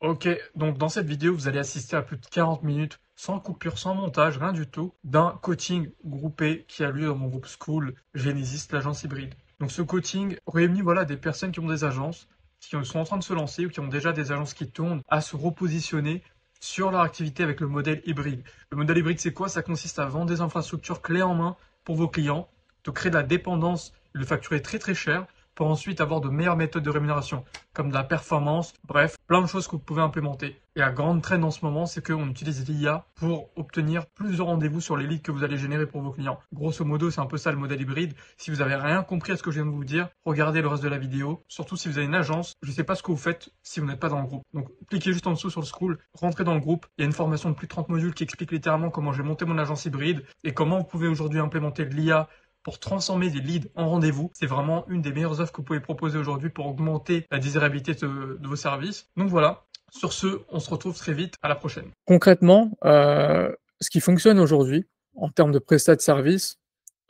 Ok, donc dans cette vidéo, vous allez assister à plus de 40 minutes, sans coupure, sans montage, rien du tout, d'un coaching groupé qui a lieu dans mon groupe School Genesis, l'agence hybride. Donc ce coaching réunit voilà, des personnes qui ont des agences, qui sont en train de se lancer ou qui ont déjà des agences qui tournent, à se repositionner sur leur activité avec le modèle hybride. Le modèle hybride, c'est quoi Ça consiste à vendre des infrastructures clés en main pour vos clients, de créer de la dépendance, de le facturer très très cher, pour ensuite avoir de meilleures méthodes de rémunération, comme de la performance, bref, plein de choses que vous pouvez implémenter. Et la grande traîne en ce moment, c'est qu'on utilise l'IA pour obtenir plus de rendez-vous sur les leads que vous allez générer pour vos clients. Grosso modo, c'est un peu ça le modèle hybride. Si vous n'avez rien compris à ce que je viens de vous dire, regardez le reste de la vidéo. Surtout si vous avez une agence, je ne sais pas ce que vous faites si vous n'êtes pas dans le groupe. Donc, cliquez juste en dessous sur le scroll, rentrez dans le groupe. Il y a une formation de plus de 30 modules qui explique littéralement comment j'ai monté mon agence hybride et comment vous pouvez aujourd'hui implémenter l'IA transformer des leads en rendez-vous. C'est vraiment une des meilleures offres que vous pouvez proposer aujourd'hui pour augmenter la désirabilité de, vos services. Donc voilà, sur ce, on se retrouve très vite. À la prochaine. Concrètement, euh, ce qui fonctionne aujourd'hui en termes de prestat de service,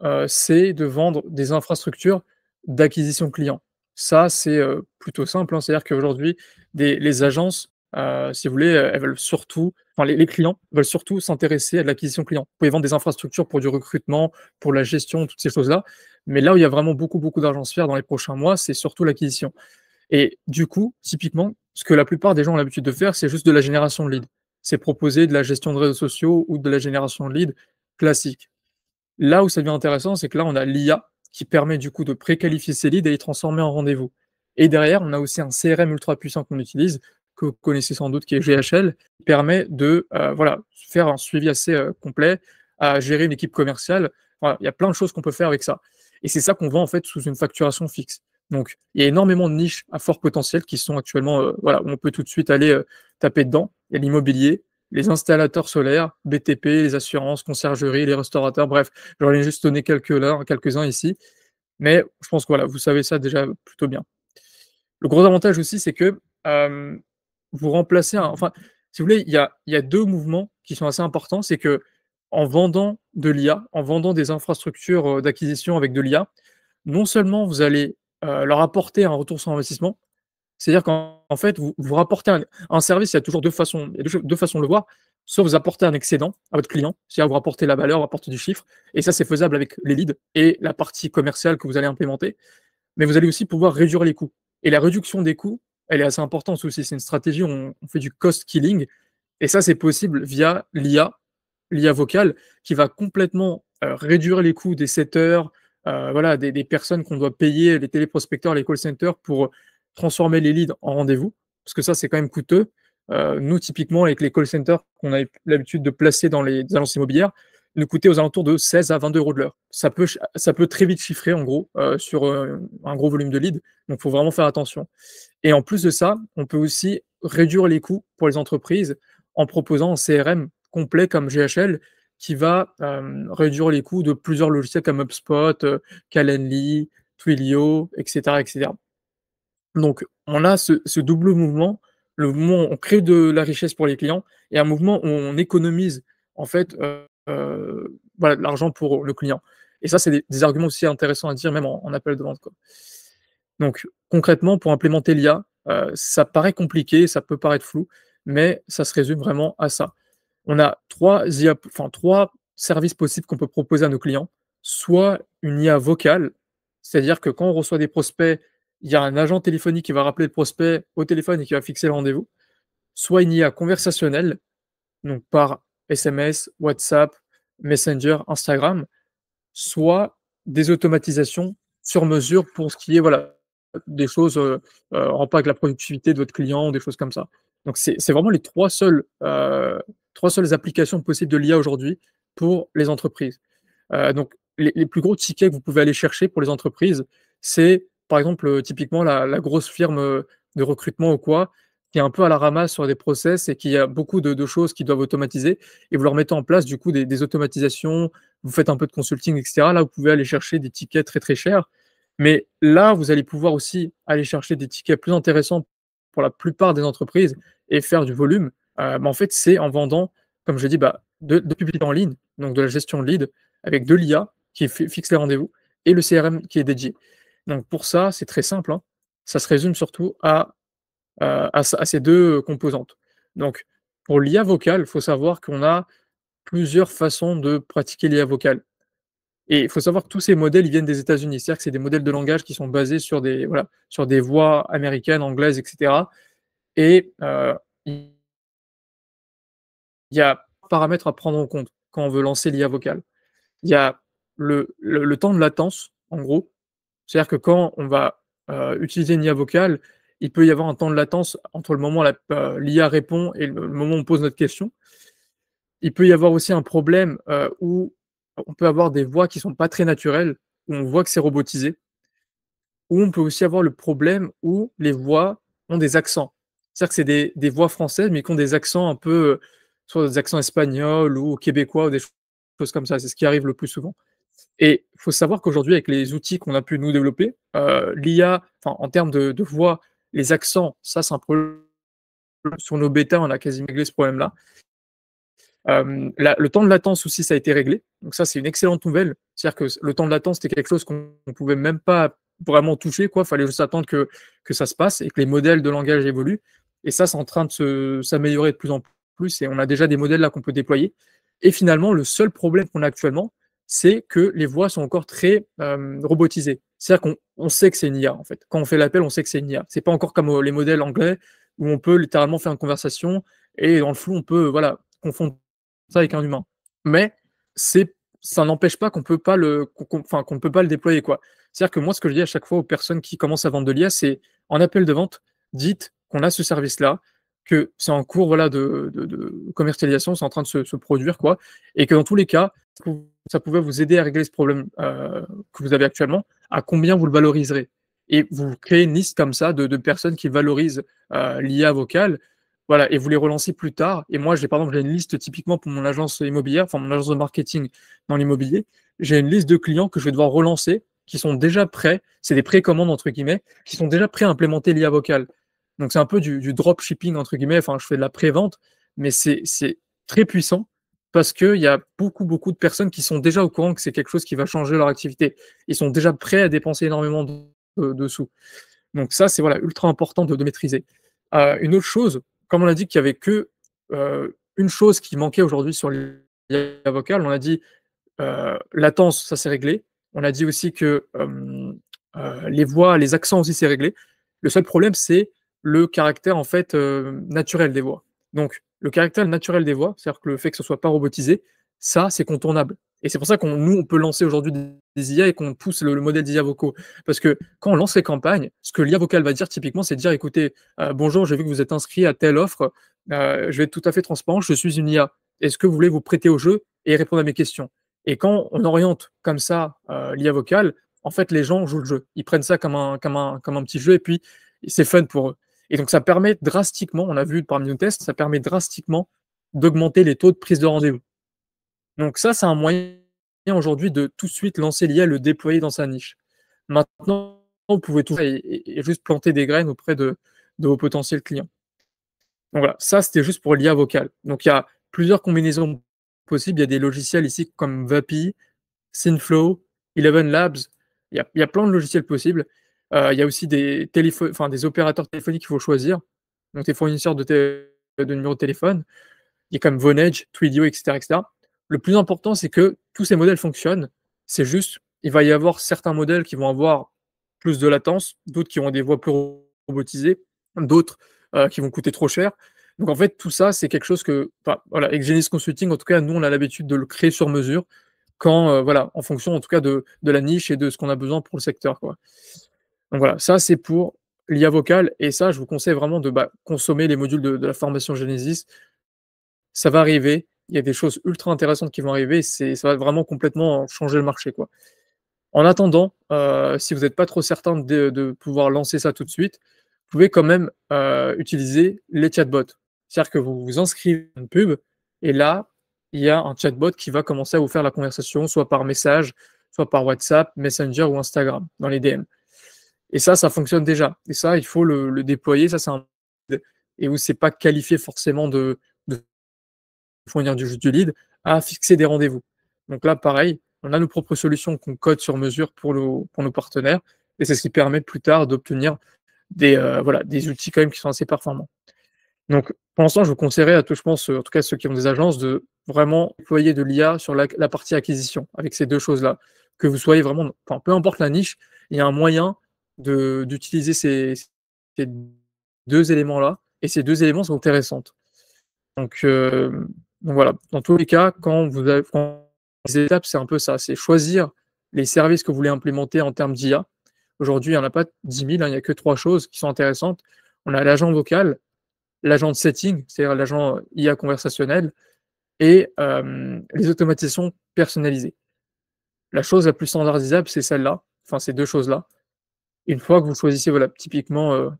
euh, c'est de vendre des infrastructures d'acquisition client. Ça, c'est euh, plutôt simple. Hein. C'est-à-dire qu'aujourd'hui, les agences, si vous voulez, elles veulent surtout les, clients veulent surtout s'intéresser à l'acquisition client. Vous pouvez vendre des infrastructures pour du recrutement, pour la gestion, toutes ces choses-là. Mais là où il y a vraiment beaucoup, beaucoup d'argent à se faire dans les prochains mois, c'est surtout l'acquisition. Et du coup, typiquement, ce que la plupart des gens ont l'habitude de faire, c'est juste de la génération de leads. C'est proposer de la gestion de réseaux sociaux ou de la génération de leads classique. Là où ça devient intéressant, c'est que là, on a l'IA qui permet du coup de préqualifier ces leads et les transformer en rendez-vous. Et derrière, on a aussi un CRM ultra puissant qu'on utilise que vous connaissez sans doute, qui est GHL, permet de euh, voilà, faire un suivi assez euh, complet, à gérer une équipe commerciale. il y a plein de choses qu'on peut faire avec ça. Et c'est ça qu'on vend en fait sous une facturation fixe. Donc, il y a énormément de niches à fort potentiel qui sont actuellement, euh, voilà, où on peut tout de suite aller taper dedans. Il y a l'immobilier, les installateurs solaires, BTP, les assurances, conciergerie les restaurateurs, bref, j'en ai juste donné quelques-uns quelques ici. Mais je pense que voilà, vous savez ça déjà plutôt bien. Le gros avantage aussi, c'est que vous remplacez Enfin, si vous voulez, il y a, deux mouvements qui sont assez importants. C'est que en vendant de l'IA, en vendant des infrastructures euh, d'acquisition avec de l'IA, non seulement vous allez euh, leur apporter un retour sur investissement, c'est-à-dire qu'en fait, vous, rapportez un, service, il y a toujours deux façons, façons de le voir. Soit vous apportez un excédent à votre client, c'est-à-dire vous rapportez la valeur, vous du chiffre, et ça c'est faisable avec les leads et la partie commerciale que vous allez implémenter, mais vous allez aussi pouvoir réduire les coûts. Et la réduction des coûts, elle est assez importante aussi. C'est une stratégie où on, fait du cost killing. Et ça, c'est possible via l'IA, l'IA vocale, qui va complètement euh, réduire les coûts des setters, euh, voilà, des, personnes qu'on doit payer, les téléprospecteurs, les call centers, pour transformer les leads en rendez-vous. Parce que ça, c'est quand même coûteux. Euh, nous, typiquement, avec les call centers qu'on a l'habitude de placer dans les agences immobilières, nous coûter aux alentours de 16 à 22 euros de l'heure. Ça peut, ça peut très vite chiffrer, en gros, euh, sur un gros volume de leads. Donc, il faut vraiment faire attention. Et en plus de ça, on peut aussi réduire les coûts pour les entreprises en proposant un CRM complet comme GHL qui va euh, réduire les coûts de plusieurs logiciels comme HubSpot, euh, Calendly, Twilio, etc. etc. Donc, on a ce, double mouvement, le mouvement où on crée de la richesse pour les clients et un mouvement où on économise en fait euh, l'argent pour le client. Et ça, c'est des, arguments aussi intéressants à dire, même en, appel de vente. Quoi. Donc concrètement, pour implémenter l'IA, euh, ça paraît compliqué, ça peut paraître flou, mais ça se résume vraiment à ça. On a trois, IA, enfin, trois services possibles qu'on peut proposer à nos clients. Soit une IA vocale, c'est-à-dire que quand on reçoit des prospects, il y a un agent téléphonique qui va rappeler le prospect au téléphone et qui va fixer le rendez-vous. Soit une IA conversationnelle, donc par SMS, WhatsApp, Messenger, Instagram, soit des automatisations sur mesure pour ce qui est voilà, des choses euh, euh, en pas avec la productivité de votre client, des choses comme ça. Donc c'est vraiment les trois seules, euh, trois seules applications possibles de l'IA aujourd'hui pour les entreprises. donc les, plus gros tickets que vous pouvez aller chercher pour les entreprises, c'est par exemple typiquement la, grosse firme de recrutement ou quoi, qui est un peu à la ramasse sur des process et qui a beaucoup de, choses qui doivent automatiser. Et vous leur mettez en place du coup des, automatisations, vous faites un peu de consulting, etc. Là, vous pouvez aller chercher des tickets très très chers mais là, vous allez pouvoir aussi aller chercher des tickets plus intéressants pour la plupart des entreprises et faire du volume. Euh, mais en fait, c'est en vendant, comme je dis, bah, de, de en ligne, donc de la gestion de lead, avec de l'IA qui fixe les rendez-vous et le CRM qui est dédié. Donc pour ça, c'est très simple. Hein. Ça se résume surtout à, euh, à, ces deux composantes. Donc pour l'IA vocale, il faut savoir qu'on a plusieurs façons de pratiquer l'IA vocale. Et il faut savoir que tous ces modèles, ils viennent des États-Unis. C'est-à-dire que c'est des modèles de langage qui sont basés sur des, voilà, sur des voix américaines, anglaises, etc. Et euh, il y a paramètres à prendre en compte quand on veut lancer l'IA vocale. Il y a le, temps de latence, en gros. C'est-à-dire que quand on va euh, utiliser une IA vocale, il peut y avoir un temps de latence entre le moment où euh, l'IA répond et le, le moment où on pose notre question. Il peut y avoir aussi un problème où on peut avoir des voix qui ne sont pas très naturelles, où on voit que c'est robotisé. Ou on peut aussi avoir le problème où les voix ont des accents. C'est-à-dire que c'est des, voix françaises, mais qui ont des accents un peu, euh, soit des accents espagnols ou québécois ou des choses comme ça. C'est ce qui arrive le plus souvent. Et il faut savoir qu'aujourd'hui, avec les outils qu'on a pu nous développer, euh, l'IA, en termes de, voix, les accents, ça c'est un problème. Sur nos bêtas, on a quasiment réglé ce problème-là. Euh, le temps de latence aussi, ça a été réglé. Donc ça, c'est une excellente nouvelle. C'est-à-dire que le temps de latence, c'était quelque chose qu'on ne pouvait même pas vraiment toucher. Il fallait juste attendre que, ça se passe et que les modèles de langage évoluent. Et ça, c'est en train de s'améliorer de plus en plus. Et on a déjà des modèles là qu'on peut déployer. Et finalement, le seul problème qu'on a actuellement, c'est que les voix sont encore très euh, robotisées. C'est-à-dire qu'on sait que c'est une IA, en fait. Quand on fait l'appel, on sait que c'est une IA. C'est pas encore comme euh, les modèles anglais où on peut littéralement faire une conversation et dans le flou, on peut voilà confondre ça avec un humain. Mais c'est ça n'empêche pas qu'on peut pas le qu'on ne peut pas le déployer quoi. C'est-à-dire que moi ce que je dis à chaque fois aux personnes qui commencent à vendre de l'IA, c'est en appel de vente, dites qu'on a ce service là, que c'est en cours de, commercialisation, c'est en train de se, produire quoi, et que dans tous les cas ça pouvait vous aider à régler ce problème euh, que vous avez actuellement, à combien vous le valoriserez. Et vous créez une liste comme ça de, personnes qui valorisent euh, l'IA vocale voilà, et vous les relancez plus tard. Et moi, j'ai par exemple, j'ai une liste typiquement pour mon agence immobilière, enfin mon agence de marketing dans l'immobilier. J'ai une liste de clients que je vais devoir relancer, qui sont déjà prêts. C'est des précommandes entre guillemets, qui sont déjà prêts à implémenter l'IA vocale. Donc c'est un peu du, du entre guillemets. Enfin, je fais de la prévente mais c'est très puissant parce qu'il y a beaucoup, beaucoup de personnes qui sont déjà au courant que c'est quelque chose qui va changer leur activité. Ils sont déjà prêts à dépenser énormément de, sous. Donc ça, c'est voilà, ultra important de, de maîtriser. Euh, une autre chose comme on a dit qu'il n'y avait que euh, une chose qui manquait aujourd'hui sur l'IA vocale, on a dit euh, latence, ça s'est réglé. On a dit aussi que euh, les voix, les accents aussi s'est réglé. Le seul problème, c'est le caractère en fait naturel des voix. Donc, le caractère naturel des voix, c'est-à-dire que le fait que ce soit pas robotisé, ça, c'est contournable. Et c'est pour ça qu'on nous, on peut lancer aujourd'hui des IA et qu'on pousse le, modèle d'IA vocaux. Parce que quand on lance les campagnes, ce que l'IA vocale va dire typiquement, c'est dire écoutez, euh, bonjour, j'ai vu que vous êtes inscrit à telle offre, euh, je vais être tout à fait transparent, je suis une IA. Est-ce que vous voulez vous prêter au jeu et répondre à mes questions Et quand on oriente comme ça euh, l'IA vocale, en fait, les gens jouent le jeu. Ils prennent ça comme un, comme un, comme un petit jeu et puis c'est fun pour eux. Et donc, ça permet drastiquement, on a vu parmi nos tests, ça permet drastiquement d'augmenter les taux de prise de rendez-vous. Donc ça, c'est un moyen aujourd'hui de tout de suite lancer l'IA, le déployer dans sa niche. Maintenant, vous pouvez tout faire et, juste planter des graines auprès de, vos potentiels clients. Donc voilà, ça c'était juste pour l'IA vocale. Donc il y a plusieurs combinaisons possibles. Il y a des logiciels ici comme Vapi, Synflow, Eleven Labs. Il y, a, plein de logiciels possibles. Euh, il y a aussi des, enfin, des opérateurs téléphoniques qu'il faut choisir. Donc des fournisseurs de, de numéros de téléphone. Il y a comme Vonage, Twidio, etc., etc. Le plus important, c'est que tous ces modèles fonctionnent. C'est juste, il va y avoir certains modèles qui vont avoir plus de latence, d'autres qui ont des voix plus robotisées, d'autres euh, qui vont coûter trop cher. Donc en fait, tout ça, c'est quelque chose que, Avec voilà, Consulting, en tout cas, nous, on a l'habitude de le créer sur mesure, quand, euh, voilà, en fonction en tout cas de, la niche et de ce qu'on a besoin pour le secteur. Quoi. Donc voilà, ça c'est pour l'IA vocale, et ça, je vous conseille vraiment de bah, consommer les modules de la formation Genesis. Ça va arriver, il y a des choses ultra intéressantes qui vont arriver. Ça va vraiment complètement changer le marché. Quoi. En attendant, euh, si vous n'êtes pas trop certain de, pouvoir lancer ça tout de suite, vous pouvez quand même euh, utiliser les chatbots. C'est-à-dire que vous vous inscrivez dans une pub et là, il y a un chatbot qui va commencer à vous faire la conversation, soit par message, soit par WhatsApp, Messenger ou Instagram, dans les DM. Et ça, ça fonctionne déjà. Et ça, il faut le, déployer. Ça, c'est un et où c'est pas qualifié forcément de, fournir du, du lead, à fixer des rendez-vous. Donc là, pareil, on a nos propres solutions qu'on code sur mesure pour, nos partenaires, et c'est ce qui permet plus tard d'obtenir des, euh, voilà, des outils quand même qui sont assez performants. Donc, pour l'instant, je vous conseillerais à tous, je pense, en tout cas ceux qui ont des agences, de vraiment employer de l'IA sur la, partie acquisition, avec ces deux choses-là. Que vous soyez vraiment, peu importe la niche, il y a un moyen d'utiliser ces, deux éléments-là, et ces deux éléments sont intéressants. Donc, euh, donc voilà, dans tous les cas, quand vous avez les étapes, c'est un peu ça, c'est choisir les services que vous voulez implémenter en termes d'IA. Aujourd'hui, il n'y en a pas 10 000, hein, il n'y a que trois choses qui sont intéressantes. On a l'agent vocal, l'agent de setting, c'est-à-dire l'agent euh, IA conversationnel, et les automatisations personnalisées. La chose la plus standardisable, c'est celle-là, enfin ces deux choses-là. Une fois que vous choisissez voilà, typiquement euh,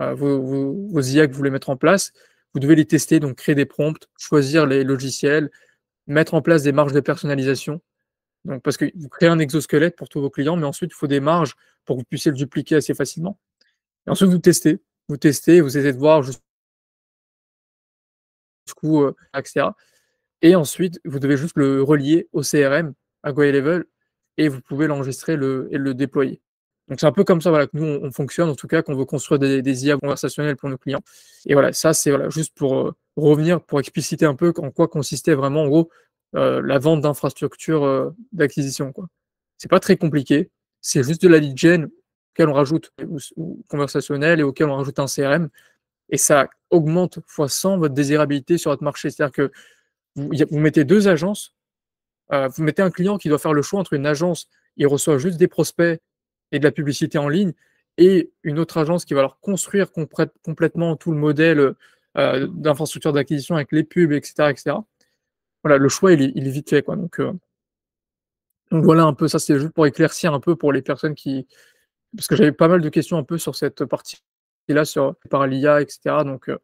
euh, vos IA que vous voulez mettre en place, vous devez les tester, donc créer des prompts, choisir les logiciels, mettre en place des marges de personnalisation. Donc, parce que vous créez un exosquelette pour tous vos clients, mais ensuite, il faut des marges pour que vous puissiez le dupliquer assez facilement. Et ensuite, vous testez. Vous testez, vous essayez de voir jusqu'où, euh, etc. Et ensuite, vous devez juste le relier au CRM, à Go Level, et vous pouvez l'enregistrer le, et le déployer. Donc c'est un peu comme ça voilà, que nous on, fonctionne, en tout cas qu'on veut construire des, IA conversationnelles pour nos clients. Et voilà, ça c'est voilà, juste pour euh, revenir, pour expliciter un peu en quoi consistait vraiment en gros euh, la vente d'infrastructures euh, d'acquisition d'acquisition. C'est pas très compliqué, c'est juste de la lead gen auquel on rajoute ou, conversationnel et auquel on rajoute un CRM. Et ça augmente fois 100 votre désirabilité sur votre marché. C'est-à-dire que vous, mettez deux agences, vous mettez un client qui doit faire le choix entre une agence, il reçoit juste des prospects de la publicité en ligne, et une autre agence qui va leur construire complètement tout le modèle euh, d'infrastructure d'acquisition avec les pubs, etc., etc. Voilà, le choix, il est, vite fait. Quoi. Euh, donc, voilà un peu, ça c'est juste pour éclaircir un peu pour les personnes qui... Parce que j'avais pas mal de questions un peu sur cette partie-là, sur par l'IA, etc. Donc, euh,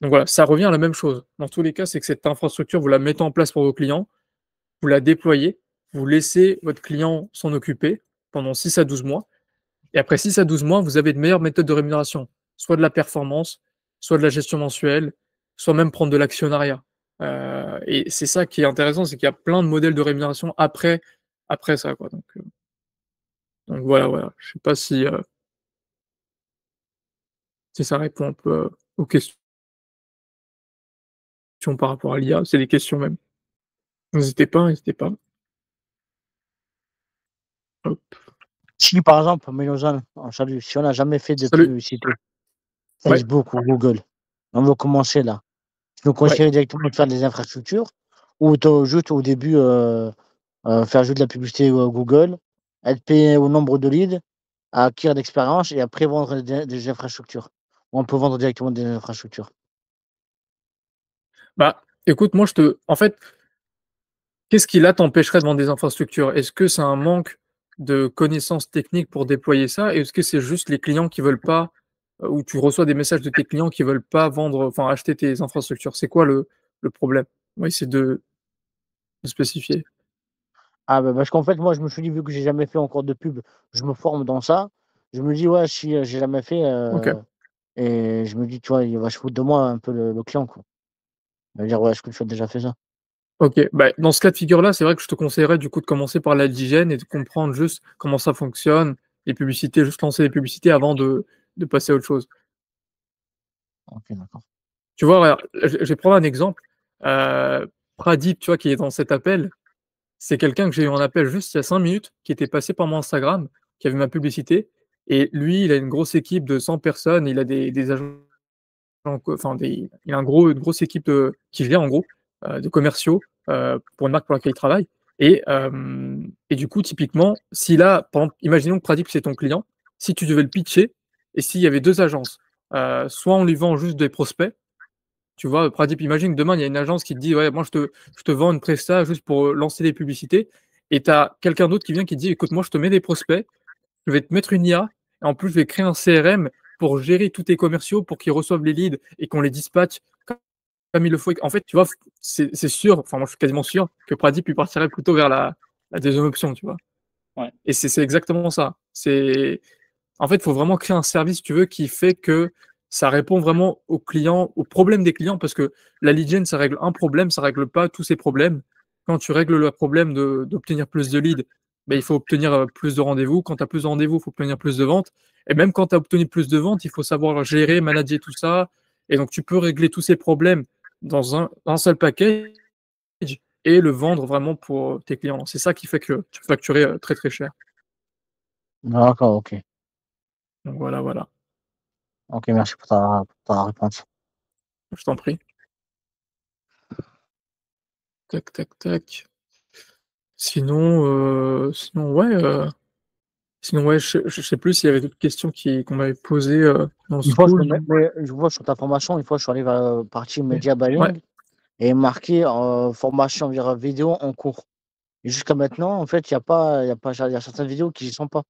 donc voilà, ça revient à la même chose. Dans tous les cas, c'est que cette infrastructure, vous la mettez en place pour vos clients, vous la déployez, vous laissez votre client s'en occuper, pendant 6 à 12 mois. Et après 6 à 12 mois, vous avez de meilleures méthodes de rémunération, soit de la performance, soit de la gestion mensuelle, soit même prendre de l'actionnariat. Euh, et c'est ça qui est intéressant, c'est qu'il y a plein de modèles de rémunération après, après ça. Euh, donc, voilà, voilà. Je ne sais pas si, euh, si ça répond un peu aux questions par rapport à l'IA. C'est des questions même. N'hésitez pas, n'hésitez pas. Si par exemple, on si on n'a jamais fait de publicité, Facebook ou Google, on veut commencer là. Tu nous conseilles directement de faire des infrastructures ou juste au début euh, euh, faire juste de la publicité euh, Google, être payé au nombre de leads, acquérir l'expérience et après vendre des, infrastructures. on peut vendre directement des infrastructures. Bah, écoute, moi je te. En fait, qu'est-ce qui là t'empêcherait de vendre des infrastructures Est-ce que c'est un manque de connaissances techniques pour déployer ça et Est-ce que c'est juste les clients qui veulent pas, euh, ou tu reçois des messages de tes clients qui veulent pas vendre, enfin acheter tes infrastructures C'est quoi le, problème Oui, c'est de, spécifier. Ah bah parce qu'en fait, moi, je me suis dit, vu que j'ai jamais fait encore de pub, je me forme dans ça. Je me dis, ouais, si euh, j'ai jamais fait. Euh, et je me dis, tu vois, il va se foutre de moi un peu le, client. Quoi. Il va dire, ouais, est-ce que tu as déjà fait ça Ok, bah, dans ce cas de figure-là, c'est vrai que je te conseillerais du coup de commencer par digène et de comprendre juste comment ça fonctionne, les publicités, juste lancer les publicités avant de, de passer à autre chose. Ok, d'accord. Tu vois, je vais prendre un exemple. Euh, Pradip, tu vois, qui est dans cet appel, c'est quelqu'un que j'ai eu en appel juste il y a cinq minutes, qui était passé par mon Instagram, qui avait ma publicité. Et lui, il a une grosse équipe de 100 personnes, il a des, des agents, enfin, des, il a un gros, une grosse équipe de, qui vient en gros. Euh, de commerciaux euh, pour une marque pour laquelle il travaille. Euh, et, du coup, typiquement, si là, par exemple, imaginons que Pradip, c'est ton client, si tu devais le pitcher, et s'il y avait deux agences, soit on lui vend juste des prospects, tu vois, Pradip, imagine demain, il y a une agence qui te dit Ouais, moi, je te, je te vends une presta juste pour lancer des publicités. Et tu as quelqu'un d'autre qui vient qui te dit Écoute, moi, je te mets des prospects, je vais te mettre une IA, et en plus, je vais créer un CRM pour gérer tous tes commerciaux, pour qu'ils reçoivent les leads et qu'on les dispatche le En fait, tu vois, c'est sûr, enfin, moi, je suis quasiment sûr que Pradip, puis partirait plutôt vers la, deuxième option, tu vois. Et c'est exactement ça. En fait, il faut vraiment créer un service, tu veux, qui fait que ça répond vraiment aux clients, aux problèmes des clients, parce que la lead gen, ça règle un problème, ça règle pas tous ces problèmes. Quand tu règles le problème d'obtenir plus de leads, ben, il faut obtenir euh, plus de rendez-vous. Quand tu as plus de rendez-vous, il faut obtenir plus de ventes. Et même quand tu as obtenu plus de ventes, il faut savoir gérer, manager tout ça. Et donc, tu peux régler tous ces problèmes dans un, un, seul paquet et le vendre vraiment pour euh, tes clients. C'est ça qui fait que tu peux facturer euh, très très cher. D'accord, ok. voilà, voilà. Ok, merci pour ta, réponse. Je t'en prie. Tac, tac, tac. Sinon, euh, sinon ouais. Sinon, ouais, je, ne sais plus s'il y avait d'autres questions qu'on m'avait posées. Euh, dans je, vois sur ta formation, une fois, je suis arrivé à la partie média Buying et marqué euh, formation via vidéo en cours. Jusqu'à maintenant, en fait, il y a pas, il y certaines vidéos qui ne sont pas.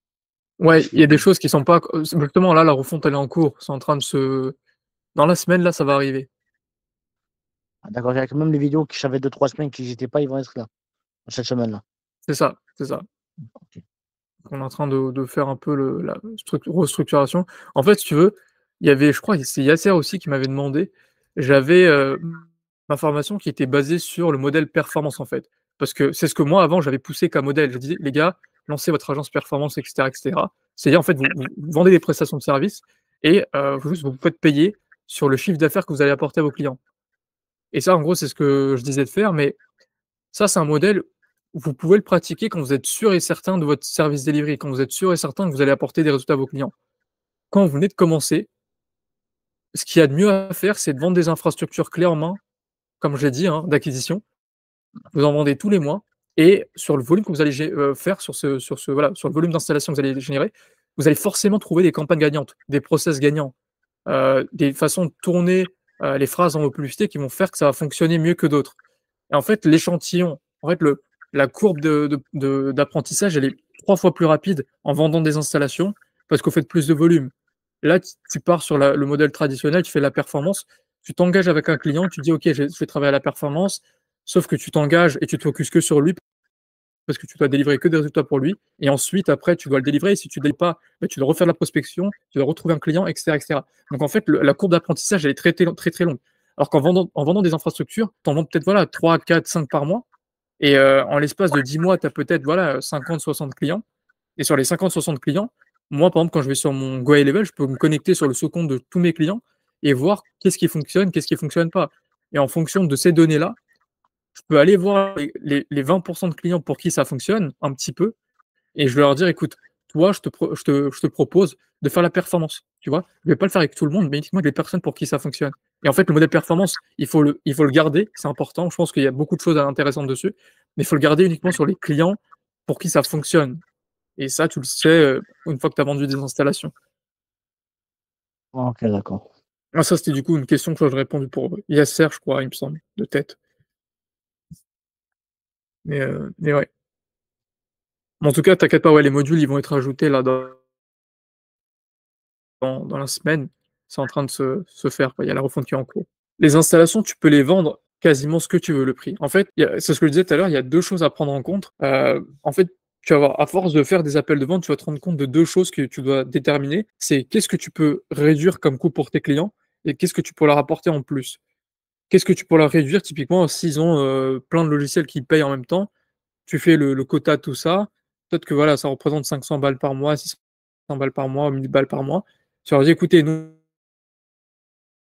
Ouais, il y a des choses qui ne sont pas. Euh, justement, là, la refonte, elle est en cours. C'est en train de se. Dans la semaine, là, ça va arriver. Ah, d'accord, il y a quand même les vidéos qui savaient deux, trois semaines qui étaient pas, ils vont être là, cette semaine-là. C'est ça, c'est ça qu'on est en train de, faire un peu le, la restructuration. En fait, si tu veux, il y avait, je crois, c'est Yasser aussi qui m'avait demandé. J'avais euh, ma formation qui était basée sur le modèle performance en fait, parce que c'est ce que moi avant j'avais poussé comme modèle. Je disais les gars, lancez votre agence performance, etc., etc. C'est-à-dire en fait, vous, vendez des prestations de services et euh, vous, vous faites payer sur le chiffre d'affaires que vous allez apporter à vos clients. Et ça, en gros, c'est ce que je disais de faire, mais ça, c'est un modèle vous pouvez le pratiquer quand vous êtes sûr et certain de votre service délivré, quand vous êtes sûr et certain que vous allez apporter des résultats à vos clients. Quand vous venez de commencer, ce qu'il y a de mieux à faire, c'est de vendre des infrastructures clés en main, comme je l'ai dit, hein, d'acquisition. Vous en vendez tous les mois. Et sur le volume que vous allez euh, faire, sur, ce, sur, ce, sur le volume d'installation que vous allez générer, vous allez forcément trouver des campagnes gagnantes, des process gagnants, euh, des façons de tourner euh, les phrases en publicités qui vont faire que ça va fonctionner mieux que d'autres. Et en fait, l'échantillon, en fait, le, la courbe d'apprentissage, de, elle est trois fois plus rapide en vendant des installations parce qu'au fait plus de volume. Là, tu, pars sur le modèle traditionnel, tu fais la performance, tu t'engages avec un client, tu dis OK, je, vais travailler à la performance, sauf que tu t'engages et tu te focuses que sur lui parce que tu dois délivrer que des résultats pour lui. Et ensuite, après, tu dois le délivrer. Et si tu ne délivres pas, ben, tu dois refaire la prospection, tu dois retrouver un client, etc. Donc, en fait, la courbe d'apprentissage, elle est très, très, très, longue. Alors qu'en vendant, en vendant des infrastructures, tu en vends peut-être voilà, 3, 4, 5 par mois. Et euh, en l'espace de 10 mois, tu as peut-être voilà, 50-60 clients. Et sur les 50-60 clients, moi, par exemple, quand je vais sur mon Go Level, je peux me connecter sur le second de tous mes clients et voir qu'est-ce qui fonctionne, qu'est-ce qui ne fonctionne pas. Et en fonction de ces données-là, je peux aller voir les, 20% de clients pour qui ça fonctionne un petit peu et je vais leur dire écoute, toi, je te, je propose de faire la performance. Tu vois, je ne vais pas le faire avec tout le monde, mais uniquement avec les personnes pour qui ça fonctionne. Et en fait, le modèle performance, il faut le, il faut le garder, c'est important. Je pense qu'il y a beaucoup de choses intéressantes dessus, mais il faut le garder uniquement sur les clients pour qui ça fonctionne. Et ça, tu le sais euh, une fois que tu as vendu des installations. Ok, d'accord. Ah, ça, c'était du coup une question que j'aurais répondu pour Yasser, je crois, il me semble, de tête. Mais, euh, mais ouais. en tout cas, t'inquiète pas, ouais, les modules, ils vont être ajoutés là dans, dans la semaine c'est en train de se, faire. Il y a la refonte qui est en cours. Les installations, tu peux les vendre quasiment ce que tu veux le prix. En fait, c'est ce que je disais tout à l'heure, il y a deux choses à prendre en compte. Euh, en fait, tu vas avoir, à force de faire des appels de vente, tu vas te rendre compte de deux choses que tu dois déterminer. C'est qu'est-ce que tu peux réduire comme coût pour tes clients et qu'est-ce que tu peux leur apporter en plus. Qu'est-ce que tu peux leur réduire typiquement s'ils ont euh, plein de logiciels qui payent en même temps Tu fais le, quota tout ça. Peut-être que voilà, ça représente 500 balles par mois, 600 balles par mois, 1000 balles par mois. Tu leur dis écoutez, nous,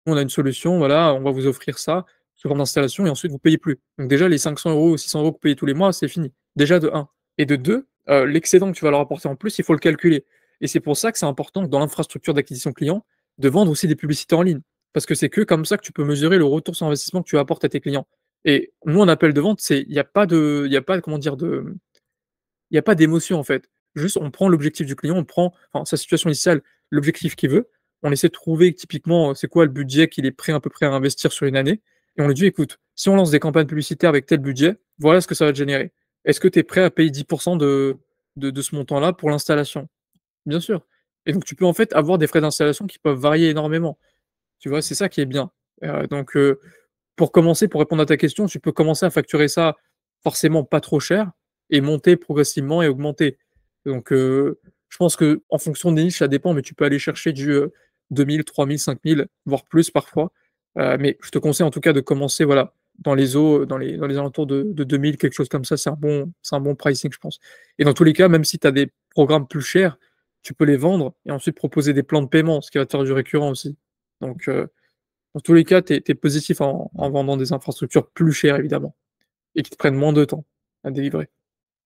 on a une solution, voilà, on va vous offrir ça sous forme d'installation et ensuite vous payez plus. Donc déjà, les 500 euros ou 600 euros que vous payez tous les mois, c'est fini. Déjà de 1. Et de 2, euh, l'excédent que tu vas leur apporter en plus, il faut le calculer. Et c'est pour ça que c'est important dans l'infrastructure d'acquisition client de vendre aussi des publicités en ligne. Parce que c'est que comme ça que tu peux mesurer le retour sur investissement que tu apportes à tes clients. Et nous, en appel de vente, c'est il n'y a pas de, il a pas comment dire de, il n'y a pas d'émotion en fait. Juste, on prend l'objectif du client, on prend sa situation initiale, l'objectif qu'il veut, on essaie de trouver typiquement euh, c'est quoi le budget qu'il est prêt à peu près à investir sur une année. Et on lui dit, écoute, si on lance des campagnes publicitaires avec tel budget, voilà ce que ça va te générer. Est-ce que tu es prêt à payer 10% de, de, ce montant-là pour l'installation Bien sûr. Et donc, tu peux en fait avoir des frais d'installation qui peuvent varier énormément. Tu vois, c'est ça qui est bien. Euh, donc, euh, pour commencer, pour répondre à ta question, tu peux commencer à facturer ça forcément pas trop cher et monter progressivement et augmenter. Donc, je pense qu'en fonction des niches, ça dépend, mais tu peux aller chercher du 2000, 3000, 5000, voire plus parfois. Euh, mais je te conseille en tout cas de commencer voilà, dans les eaux, dans les, dans les alentours de, de 2000, quelque chose comme ça. C'est un, bon, un bon pricing, je pense. Et dans tous les cas, même si tu as des programmes plus chers, tu peux les vendre et ensuite proposer des plans de paiement, ce qui va te faire du récurrent aussi. Donc, euh, dans tous les cas, tu es, positif en, en, vendant des infrastructures plus chères, évidemment, et qui te prennent moins de temps à délivrer.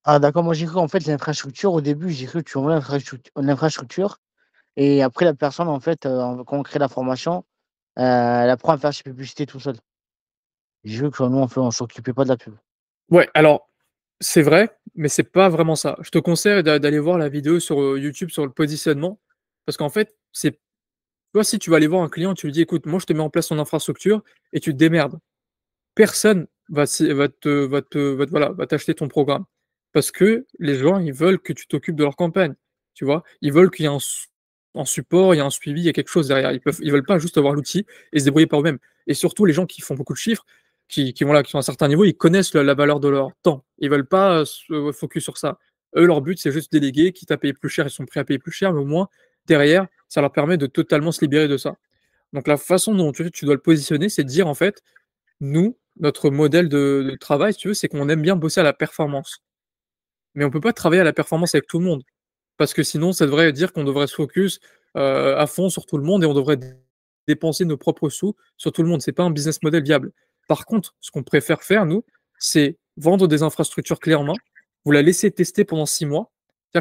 Ah, d'accord. Moi, j'ai cru, en fait, l'infrastructure, au début, j'ai cru que tu envoies infrastructure et après, la personne, en fait, euh, quand on crée la formation, euh, elle apprend à faire ses publicités tout seul. Je veux que nous, on ne s'occupait pas de la pub. Ouais, alors, c'est vrai, mais c'est pas vraiment ça. Je te conseille d'aller voir la vidéo sur euh, YouTube sur le positionnement, parce qu'en fait, c'est toi, si tu vas aller voir un client, tu lui dis, écoute, moi, je te mets en place ton infrastructure et tu te démerdes. Personne va, va te, te, voilà, va t'acheter ton programme parce que les gens, ils veulent que tu t'occupes de leur campagne, tu vois. Ils veulent qu'il y ait un en support, il y a un suivi, il y a quelque chose derrière. Ils peuvent, ils veulent pas juste avoir l'outil et se débrouiller par eux-mêmes. Et surtout, les gens qui font beaucoup de chiffres, qui, vont là, qui sont à un certain niveau, ils connaissent la, valeur de leur temps. Ils veulent pas euh, se focus sur ça. Eux, leur but, c'est juste déléguer, quitte à payer plus cher, ils sont prêts à payer plus cher, mais au moins, derrière, ça leur permet de totalement se libérer de ça. Donc la façon dont tu, dois le positionner, c'est de dire, en fait, nous, notre modèle de, de travail, si tu veux, c'est qu'on aime bien bosser à la performance. Mais on ne peut pas travailler à la performance avec tout le monde parce que sinon, ça devrait dire qu'on devrait se focus euh, à fond sur tout le monde et on devrait dépenser nos propres sous sur tout le monde. Ce n'est pas un business model viable. Par contre, ce qu'on préfère faire, nous, c'est vendre des infrastructures clés en main, vous la laissez tester pendant six mois.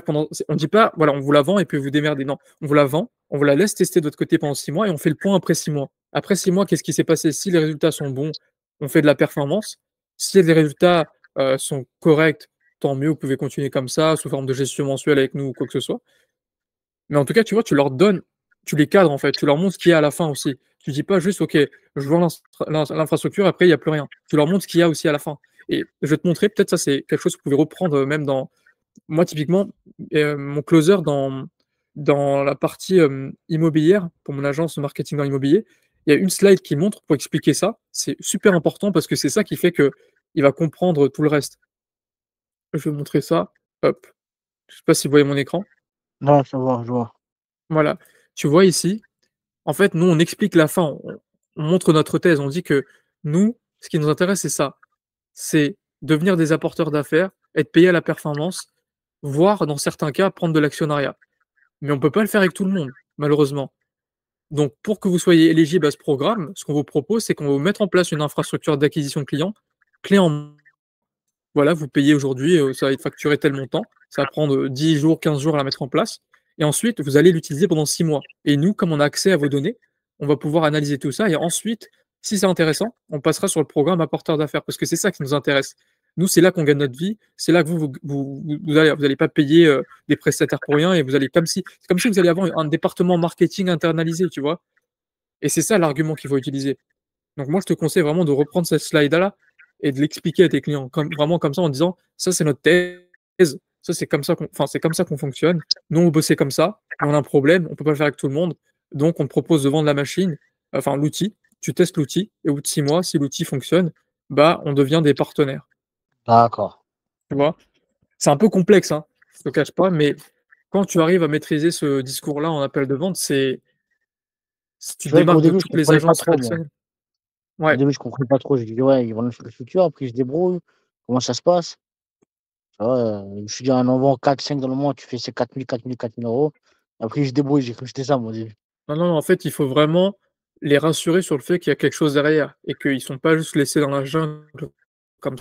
Pendant, on ne dit pas, voilà, on vous la vend et puis vous démerdez. Non, on vous la vend, on vous la laisse tester de votre côté pendant six mois et on fait le point après six mois. Après six mois, qu'est-ce qui s'est passé Si les résultats sont bons, on fait de la performance. Si les résultats euh, sont corrects, tant mieux, vous pouvez continuer comme ça, sous forme de gestion mensuelle avec nous ou quoi que ce soit. Mais en tout cas, tu vois, tu leur donnes, tu les cadres en fait, tu leur montres ce qu'il y a à la fin aussi. Tu dis pas juste, OK, je vois l'infrastructure, après, il n'y a plus rien. Tu leur montres ce qu'il y a aussi à la fin. Et je vais te montrer, peut-être ça, c'est quelque chose que vous pouvez reprendre euh, même dans. Moi, typiquement, euh, mon closer dans, dans la partie euh, immobilière, pour mon agence marketing dans l'immobilier, il y a une slide qui montre pour expliquer ça. C'est super important parce que c'est ça qui fait que il va comprendre tout le reste je vais montrer ça. Hop. Je sais pas si vous voyez mon écran. Non, je vois, je vois. Voilà. Tu vois ici, en fait, nous, on explique la fin, on, montre notre thèse, on dit que nous, ce qui nous intéresse, c'est ça. C'est devenir des apporteurs d'affaires, être payé à la performance, voire, dans certains cas, prendre de l'actionnariat. Mais on ne peut pas le faire avec tout le monde, malheureusement. Donc, pour que vous soyez éligible à ce programme, ce qu'on vous propose, c'est qu'on va vous mettre en place une infrastructure d'acquisition client clé en main, voilà, vous payez aujourd'hui, euh, ça va être facturé tel montant, ça va prendre 10 euh, jours, 15 jours à la mettre en place, et ensuite, vous allez l'utiliser pendant 6 mois. Et nous, comme on a accès à vos données, on va pouvoir analyser tout ça, et ensuite, si c'est intéressant, on passera sur le programme apporteur d'affaires, parce que c'est ça qui nous intéresse. Nous, c'est là qu'on gagne notre vie, c'est là que vous vous, vous, allez, pas payer euh, des prestataires pour rien, et vous allez, comme si, comme si vous allez avoir un département marketing internalisé, tu vois. Et c'est ça l'argument qu'il faut utiliser. Donc moi, je te conseille vraiment de reprendre cette slide-là et de l'expliquer à tes clients, comme, vraiment comme ça, en disant ça, c'est notre thèse, ça, c'est comme ça qu'on fonctionne. Nous, on bossait comme ça, on a un problème, on ne peut pas faire avec tout le monde, donc on te propose de vendre la machine, enfin l'outil, tu testes l'outil, et au bout de six mois, si l'outil fonctionne, bah, on devient des partenaires. D'accord. Tu vois C'est un peu complexe, hein. je ne te cache pas, mais quand tu arrives à maîtriser ce discours-là en appel de vente, c'est. tu démarres toutes les agences au début, je comprenais pas trop. Je dis, ouais, ils vont le futur. Après, je débrouille. Comment ça se passe? Euh, je suis dit, un envoi, 4-5 dans le mois, tu fais ces 4 000-4 000-4 000 euros, Après, je débrouille. J'ai cru que ça, moi, Non, non, en fait, il faut vraiment les rassurer sur le fait qu'il y a quelque chose derrière et qu'ils sont pas juste laissés dans la jungle comme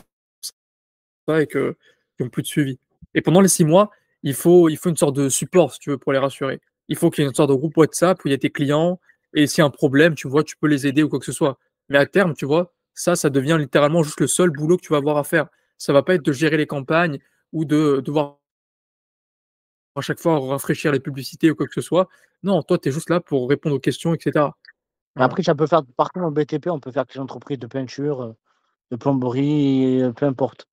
ça et qu'ils n'ont plus de suivi. Et pendant les 6 mois, il faut il faut une sorte de support, si tu veux, pour les rassurer. Il faut qu'il y ait une sorte de groupe WhatsApp où il y a tes clients et s'il y a un problème, tu vois, tu peux les aider ou quoi que ce soit. Mais à terme, tu vois, ça, ça devient littéralement juste le seul boulot que tu vas avoir à faire. Ça va pas être de gérer les campagnes ou de devoir à chaque fois rafraîchir les publicités ou quoi que ce soit. Non, toi, tu es juste là pour répondre aux questions, etc. Après, ça peut faire, par contre, en BTP, on peut faire des entreprises de peinture, euh, de plomberie, euh, peu importe.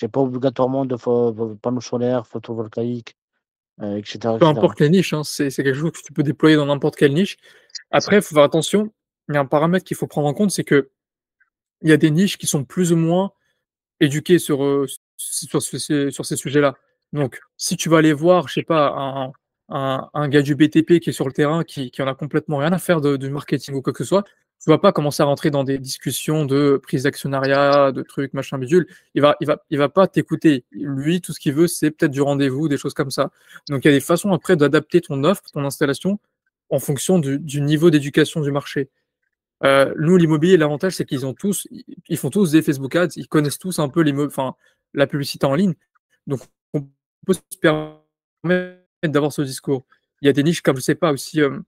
n'est pas obligatoirement de panneaux solaires, photovoltaïques, euh, etc., Peu importe les niches, hein, c'est quelque chose que tu peux déployer dans n'importe quelle niche. Après, il faut faire attention, il y a un paramètre qu'il faut prendre en compte, c'est que il y a des niches qui sont plus ou moins éduquées sur, euh, sur, ces sujets-là. Donc, si tu vas aller voir, je sais pas, un, gars du BTP qui est sur le terrain, qui, qui en a complètement rien à faire du marketing ou quoi que ce soit, tu vas pas commencer à rentrer dans des discussions de prise d'actionnariat, de trucs, machin, bidule. Il va, il va, il va pas t'écouter. Lui, tout ce qu'il veut, c'est peut-être du rendez-vous, des choses comme ça. Donc, il y a des façons après d'adapter ton offre, ton installation, en fonction du niveau d'éducation du marché. Euh, nous, l'immobilier, l'avantage, c'est qu'ils ont tous, ils font tous des Facebook ads, ils connaissent tous un peu les, la publicité en ligne. Donc, on peut se permettre d'avoir ce discours. Il y a des niches, comme je sais pas, aussi, euh,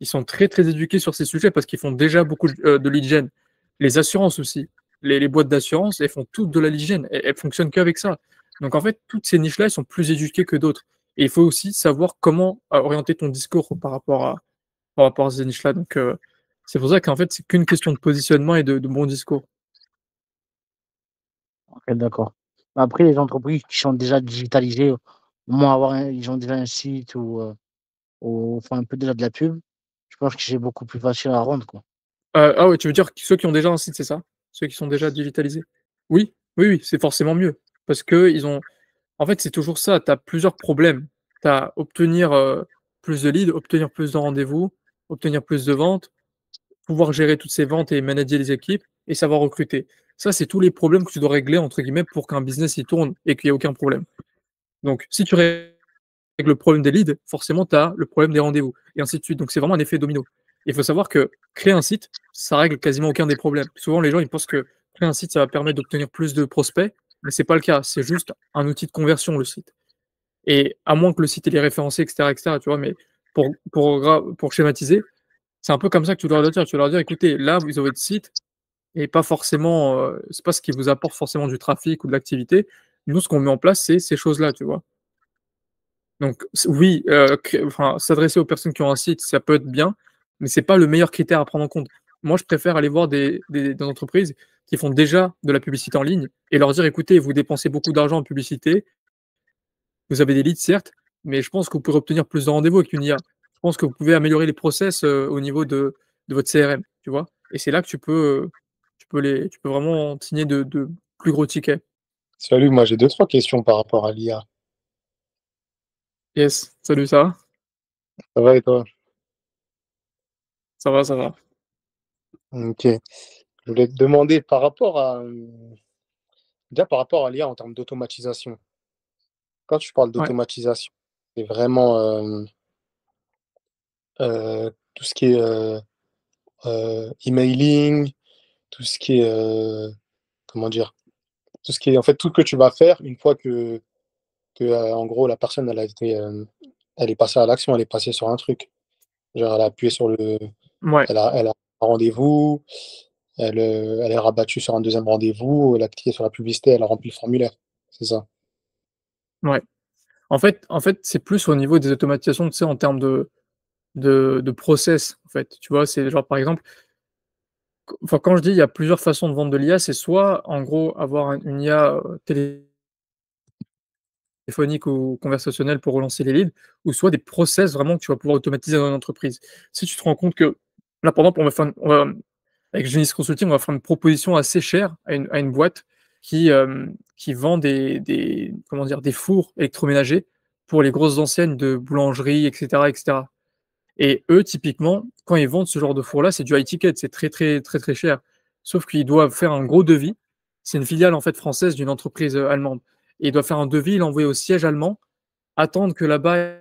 ils sont très, très éduqués sur ces sujets parce qu'ils font déjà beaucoup de euh, l'hygiène. Les assurances aussi, les, boîtes d'assurance, elles font toutes de la l'hygiène, Elles, ne fonctionnent qu'avec ça. Donc, en fait, toutes ces niches-là, elles sont plus éduquées que d'autres. Et il faut aussi savoir comment orienter ton discours par rapport à, par rapport à ces niches-là. Donc, c'est pour ça qu'en fait, c'est qu'une question de positionnement et de, bon discours. Ok, d'accord. Après, les entreprises qui sont déjà digitalisées, au moins avoir ils ont déjà un site euh, ou, font un peu déjà de la pub, je pense que c'est beaucoup plus facile à rendre. Quoi. Euh, ah oui, tu veux dire que ceux qui ont déjà un site, c'est ça Ceux qui sont déjà digitalisés Oui, oui, oui, c'est forcément mieux. Parce que ils ont. En fait, c'est toujours ça. Tu as plusieurs problèmes. Tu as obtenir euh, plus de leads, obtenir plus de rendez-vous, obtenir plus de ventes, pouvoir gérer toutes ces ventes et manager les équipes et savoir recruter. Ça, c'est tous les problèmes que tu dois régler, entre guillemets, pour qu'un business y tourne et qu'il n'y ait aucun problème. Donc, si tu règles le problème des leads, forcément, tu as le problème des rendez-vous et ainsi de suite. Donc, c'est vraiment un effet domino. Il faut savoir que créer un site, ça règle quasiment aucun des problèmes. Souvent, les gens, ils pensent que créer un site, ça va permettre d'obtenir plus de prospects, mais ce n'est pas le cas. C'est juste un outil de conversion, le site. Et à moins que le site ait les référencés, etc., etc., tu vois, mais pour schématiser, c'est un peu comme ça que tu dois leur dire. Tu dois leur dire, écoutez, là, vous avez votre site et pas forcément, euh, c'est pas ce qui vous apporte forcément du trafic ou de l'activité. Nous, ce qu'on met en place, c'est ces choses-là, tu vois. Donc, oui, euh, enfin, s'adresser aux personnes qui ont un site, ça peut être bien, mais c'est pas le meilleur critère à prendre en compte. Moi, je préfère aller voir des, entreprises qui font déjà de la publicité en ligne et leur dire, écoutez, vous dépensez beaucoup d'argent en publicité, vous avez des leads, certes, mais je pense que vous pourrez obtenir plus de rendez-vous avec une IA je pense que vous pouvez améliorer les process euh, au niveau de, votre CRM, tu vois. Et c'est là que tu peux, euh, tu peux, les, tu peux vraiment signer de, plus gros tickets. Salut, moi j'ai deux, trois questions par rapport à l'IA. Yes, salut, ça va Ça va et toi Ça va, ça va. Ok. Je voulais te demander par rapport à. Euh, déjà par rapport à l'IA en termes d'automatisation. Quand tu parles d'automatisation, c'est vraiment. Euh, tout ce qui est euh, euh, emailing, tout ce qui est comment dire, tout ce qui est en fait tout ce que tu vas faire une fois que, que en gros la personne elle a été, elle est passée à l'action, elle est passée sur un truc. Genre elle a appuyé sur le, elle, a, elle a un rendez-vous, elle, elle, est rabattue sur un deuxième rendez-vous, elle a cliqué sur la publicité, elle a rempli le formulaire. C'est ça. Ouais. En fait, en fait c'est plus au niveau des automatisations, tu sais, en termes de, de, process, en fait. Tu vois, c'est genre, par exemple, quand je dis il y a plusieurs façons de vendre de l'IA, c'est soit, en gros, avoir une IA euh, téléphonique ou conversationnelle pour relancer les leads, ou soit des process vraiment que tu vas pouvoir automatiser dans une entreprise. Si tu te rends compte que, là, par exemple, avec Genis Consulting, on va faire une proposition assez chère à une, boîte qui, euh, qui vend des, comment dire, des fours électroménagers pour les grosses anciennes de boulangerie, etc., etc. Et eux, typiquement, quand ils vendent ce genre de four-là, c'est du high ticket, c'est très, très, très, très cher. Sauf qu'ils doivent faire un gros devis. C'est une filiale en fait française d'une entreprise euh, allemande. Et ils doivent faire un devis, l'envoyer au siège allemand, attendre que là-bas,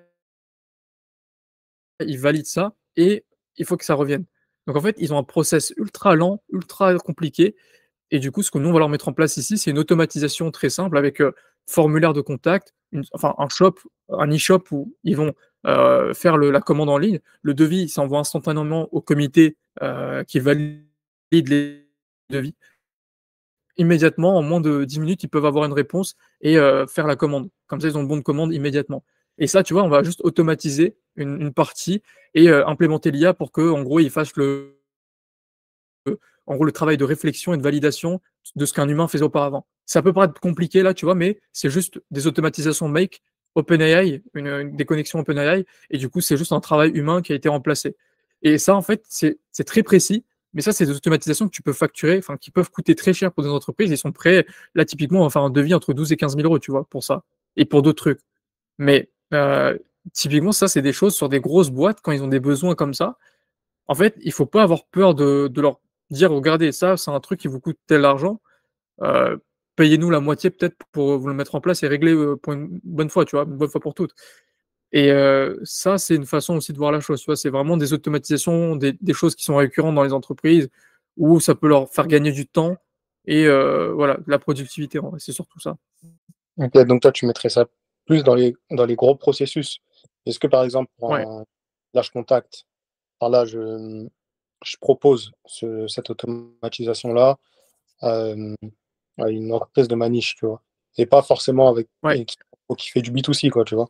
ils valident ça et il faut que ça revienne. Donc en fait, ils ont un process ultra lent, ultra compliqué. Et du coup, ce que nous, on va leur mettre en place ici, c'est une automatisation très simple avec euh, formulaire de contact, enfin un shop, un e-shop où ils vont euh, faire la commande en ligne. Le devis s'envoie instantanément au comité euh, qui valide les devis. Immédiatement, en moins de 10 minutes, ils peuvent avoir une réponse et euh, faire la commande. Comme ça, ils ont le bon de commande immédiatement. Et ça, tu vois, on va juste automatiser une, une partie et implémenter l'IA pour que, en gros, ils fassent le, en gros, le travail de réflexion et de validation de ce qu'un humain faisait auparavant. Ça peut paraître compliqué là, tu vois, mais c'est juste des automatisations make OpenAI, une, des connexions OpenAI, et du coup, c'est juste un travail humain qui a été remplacé. Et ça, en fait, c'est très précis, mais ça, c'est des automatisations que tu peux facturer, enfin, qui peuvent coûter très cher pour des entreprises. Ils sont prêts, là, typiquement, enfin, un devis entre 12 et 15 000 euros, tu vois, pour ça, et pour d'autres trucs. Mais euh, typiquement, ça, c'est des choses sur des grosses boîtes, quand ils ont des besoins comme ça. En fait, il faut pas avoir peur de, de leur dire, regardez, ça, c'est un truc qui vous coûte tel argent. Euh, payez-nous la moitié peut-être pour euh, vous le mettre en place et régler euh, pour une bonne fois, tu vois, une bonne fois pour toutes. Et euh, ça, c'est une façon aussi de voir la chose. Tu c'est vraiment des automatisations, des, choses qui sont récurrentes dans les entreprises où ça peut leur faire gagner du temps et voilà, la productivité. c'est surtout ça. donc toi, tu mettrais ça plus dans les, dans les gros processus. Est-ce que par exemple, pour contact, par là, je, propose cette automatisation-là une entreprise de ma tu vois. Et pas forcément avec qui, fait du B2C, quoi, tu vois.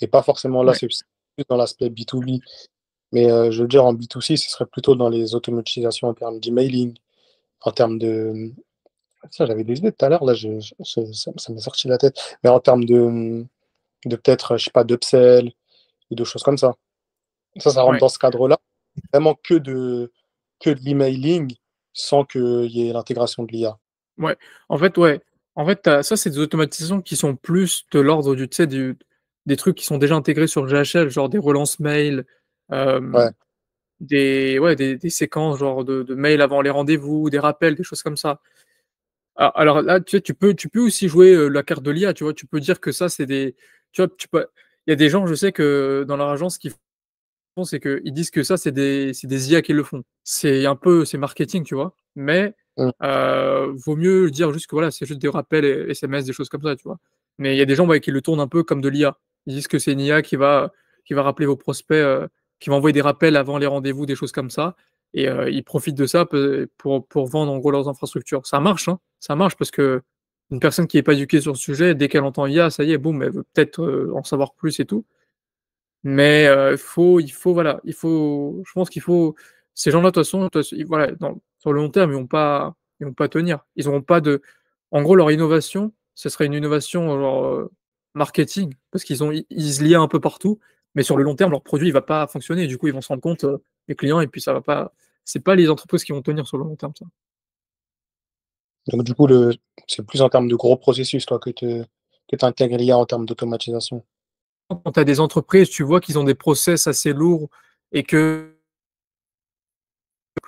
Et pas forcément là, c'est plus dans l'aspect B2B. Mais euh, je veux dire, en B2C, ce serait plutôt dans les automatisations en termes d'emailing, en termes de. Ah, ça, j'avais des idées tout à l'heure, là, ça, m'est sorti de la tête. Mais en termes de, de peut-être, je sais pas, d'upsell ou de choses comme ça. Ça, ça rentre dans ce cadre-là. Vraiment que de, que de l'emailing sans qu'il y ait l'intégration de l'IA. Ouais. En fait, ouais. En fait, ça, c'est des automatisations qui sont plus de l'ordre du, du, des trucs qui sont déjà intégrés sur GHL, genre des relances mail, euh, Des, ouais, des, séquences genre de, mail avant les rendez-vous, des rappels, des choses comme ça. Ah, alors là, tu, tu peux, tu peux aussi jouer euh, la carte de l'IA, tu vois, tu peux dire que ça, c'est des. Tu vois, tu peux. Il y a des gens, je sais que dans leur agence, qui font, c'est disent que ça, c'est des, IA qui le font. C'est un peu, c'est marketing, tu vois. Mais euh, vaut mieux dire juste que voilà, c'est juste des rappels SMS, des choses comme ça, tu vois. Mais il y a des gens qui le tournent un peu comme de l'IA. Ils disent que c'est une IA qui va, qui va rappeler vos prospects, euh, qui va envoyer des rappels avant les rendez-vous, des choses comme ça. Et euh, ils profitent de ça pour, pour, vendre en gros leurs infrastructures. Ça marche, hein. ça marche parce que une personne qui n'est pas éduquée sur le sujet, dès qu'elle entend IA, ça y est, boum, elle veut peut-être en savoir plus et tout. Mais faut, il faut, voilà, il faut, je pense qu'il faut, ces gens-là, de toute façon, voilà, dans, sur le long terme, ils vont pas, ils vont pas tenir. Ils n'auront pas de. En gros, leur innovation, ce serait une innovation euh, marketing, parce qu'ils ont, ils se lient un peu partout, mais sur le long terme, leur produit il va pas fonctionner. du coup, ils vont se rendre compte euh, les clients, et puis ça va pas. C'est pas les entreprises qui vont tenir sur le long terme, ça. Donc du coup, c'est plus en termes de gros processus toi, que tu es intègres l'IA en termes d'automatisation. Quand tu as des entreprises, tu vois qu'ils ont des process assez lourds et que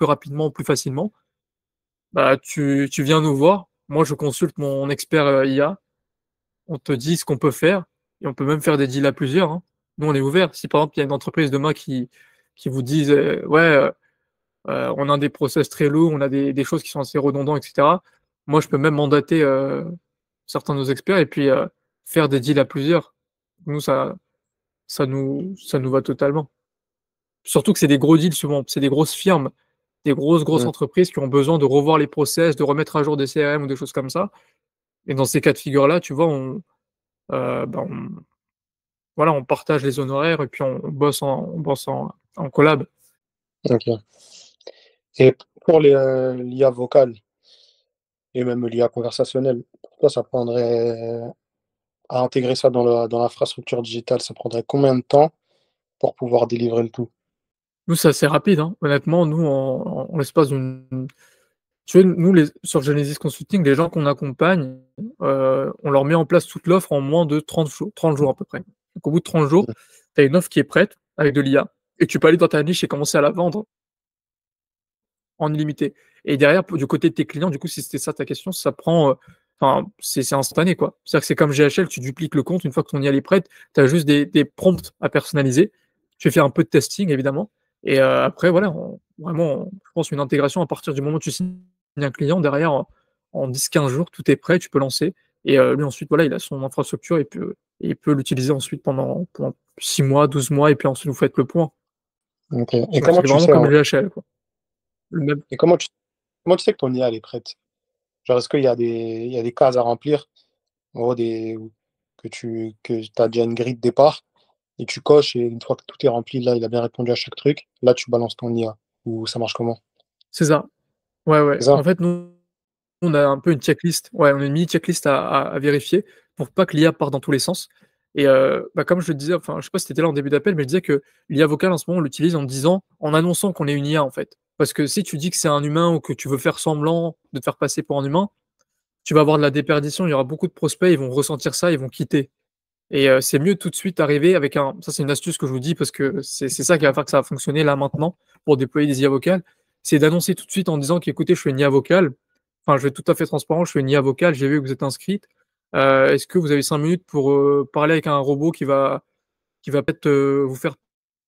rapidement rapidement, plus facilement, bah, tu, tu viens nous voir. Moi, je consulte mon expert euh, IA. On te dit ce qu'on peut faire et on peut même faire des deals à plusieurs. Hein. Nous, on est ouvert. Si par exemple, il y a une entreprise demain qui, qui vous dit euh, Ouais, euh, on a des process très lourds, on a des, choses qui sont assez redondantes, etc. Moi, je peux même mandater certains de nos experts et puis faire des deals à plusieurs. Nous, ça, ça, nous, ça nous va totalement. Surtout que c'est des gros deals souvent, c'est des grosses firmes des grosses, grosses mmh. entreprises qui ont besoin de revoir les process, de remettre à jour des CRM ou des choses comme ça. Et dans ces cas de figure-là, tu vois, on, euh, bah, voilà, on partage les honoraires et puis on bosse en, collab. Et pour euh, l'IA vocale et même l'IA conversationnelle, pourquoi ça prendrait à intégrer ça dans l'infrastructure digitale, ça prendrait combien de temps pour pouvoir délivrer le tout nous, c'est assez rapide. Hein. Honnêtement, nous, on l'espace d'une. Tu sais, nous, sur Genesis Consulting, les gens qu'on accompagne, euh, on leur met en place toute l'offre en moins de 30 jours, 30 jours à peu près. Donc, au bout de 30 jours, tu as une offre qui est prête avec de l'IA et tu peux aller dans ta niche et commencer à la vendre en illimité. Et derrière, du côté de tes clients, du coup, si c'était ça ta question, ça prend. Euh, enfin, c'est instantané, quoi. C'est-à-dire que c'est comme GHL, tu dupliques le compte, une fois que ton IA est prête, tu as juste des, des prompts à personnaliser. Tu fais un peu de testing, évidemment, et euh, après, voilà, vraiment, je pense une intégration à partir du moment où tu signes un client, derrière, en, 10-15 jours, tout est prêt, tu peux lancer. Et euh, lui, ensuite, voilà, il a son infrastructure et peut, il peut l'utiliser ensuite pendant, pendant, 6 mois, 12 mois, et puis ensuite, vous faites le point. Et, comment tu sais, comme hein Le et comment tu, comment tu sais que ton IA est prête Genre, est-ce qu'il y, y, a des cases à remplir en des, que tu que as déjà une grille de départ et tu coches, et une fois que tout est rempli, là, il a bien répondu à chaque truc, là, tu balances ton IA, ou ça marche comment C'est ça. Ouais, ouais. En fait, nous, on a un peu une checklist, ouais, on a une mini checklist à, vérifier pour pas que l'IA parte dans tous les sens. Et euh, bah, comme je le disais, enfin, je sais pas si c'était là en début d'appel, mais je disais que l'IA vocale, en ce moment, on l'utilise en disant, en annonçant qu'on est une IA, en fait. Parce que si tu dis que c'est un humain ou que tu veux faire semblant de te faire passer pour un humain, tu vas avoir de la déperdition, il y aura beaucoup de prospects, ils vont ressentir ça, ils vont quitter. Et euh, c'est mieux tout de suite arriver avec un. Ça, c'est une astuce que je vous dis parce que c'est ça qui va faire que ça va fonctionner là maintenant pour déployer des IA vocales. C'est d'annoncer tout de suite en disant qu'écoutez, je suis une IA vocale. Enfin, je vais tout à fait transparent, je suis une IA vocale, j'ai vu que vous êtes inscrite. Euh, est-ce que vous avez cinq minutes pour euh, parler avec un robot qui va, qui va peut-être vous faire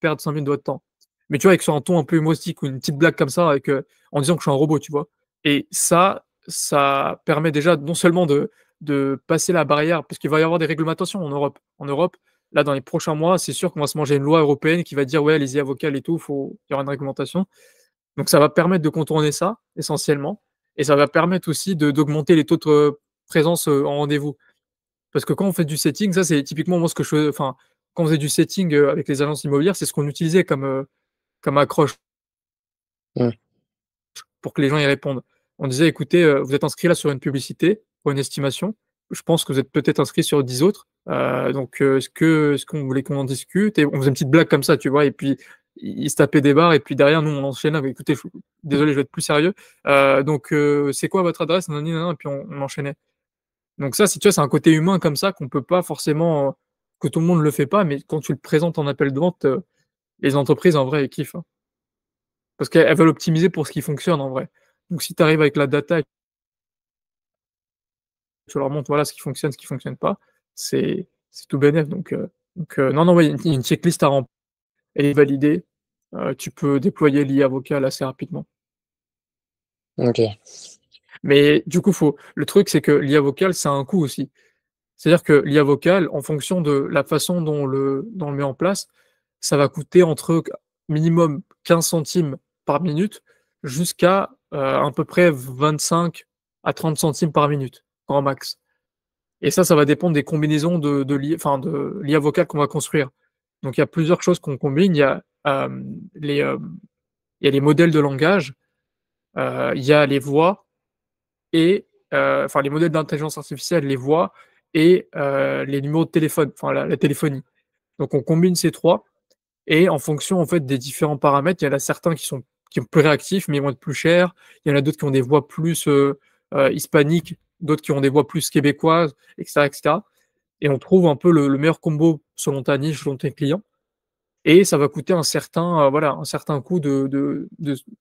perdre cinq minutes de votre temps Mais tu vois, avec sur un ton un peu humoristique ou une petite blague comme ça, avec, en disant que je suis un robot, tu vois. Et ça, ça permet déjà non seulement de, de passer la barrière, parce qu'il va y avoir des réglementations en Europe. En Europe, là, dans les prochains mois, c'est sûr qu'on va se manger une loi européenne qui va dire, ouais, les IA vocales et tout, faut... il y aura une réglementation. Donc, ça va permettre de contourner ça, essentiellement. Et ça va permettre aussi d'augmenter les taux de euh, présence euh, en rendez-vous. Parce que quand on fait du setting, ça, c'est typiquement moi ce que je Enfin, quand on faisait du setting euh, avec les agences immobilières, c'est ce qu'on utilisait comme, comme accroche pour que les gens y répondent. On disait, écoutez, vous êtes inscrit là sur une publicité, pour une estimation. Je pense que vous êtes peut-être inscrit sur 10 autres. Euh, donc, euh, ce que ce qu'on voulait qu'on en discute et On faisait une petite blague comme ça, tu vois, et puis il se tapait des barres, et puis derrière, nous, on enchaînait. Écoutez, désolé, je vais être plus sérieux. Euh, donc, c'est quoi votre adresse non, non, non, Et puis, on, enchaînait. Donc, ça, si tu vois, c'est un côté humain comme ça qu'on peut pas forcément, que tout le monde le fait pas, mais quand tu le présentes en appel de vente, les entreprises, en vrai, kiffent. Hein. Parce qu'elles veulent optimiser pour ce qui fonctionne, en vrai. Donc, si tu arrives avec la data et tu leur montres voilà ce qui fonctionne, ce qui ne fonctionne pas, c'est tout bénéf. Donc, euh, euh, non, non, il y a une checklist à remplir. et est validée. Euh, tu peux déployer l'IA vocale assez rapidement. Ok. Mais du coup, faut... le truc, c'est que l'IA vocale, ça a un coût aussi. C'est-à-dire que l'IA vocale, en fonction de la façon dont le, dont on le met en place, ça va coûter entre minimum 15 centimes par minute jusqu'à à peu près 25 à 30 centimes par minute grand max. Et ça, ça va dépendre des combinaisons de, de, l'IA, enfin vocale qu'on va construire. Donc il y a plusieurs choses qu'on combine. Il y a, euh, les, euh, les modèles de langage, euh, il y a les voix, et enfin les modèles d'intelligence artificielle, les voix, et les numéros de téléphone, enfin la, téléphonie. Donc on combine ces trois, et en fonction en fait des différents paramètres, il y en a certains qui sont, qui plus réactifs, mais moins de plus chers. Il y en a d'autres qui ont des voix plus hispaniques d'autres qui ont des voix plus québécoises, etc. etc. Et on trouve un peu le, meilleur combo selon ta niche, selon tes clients. Et ça va coûter un certain, euh, voilà, un certain coût de,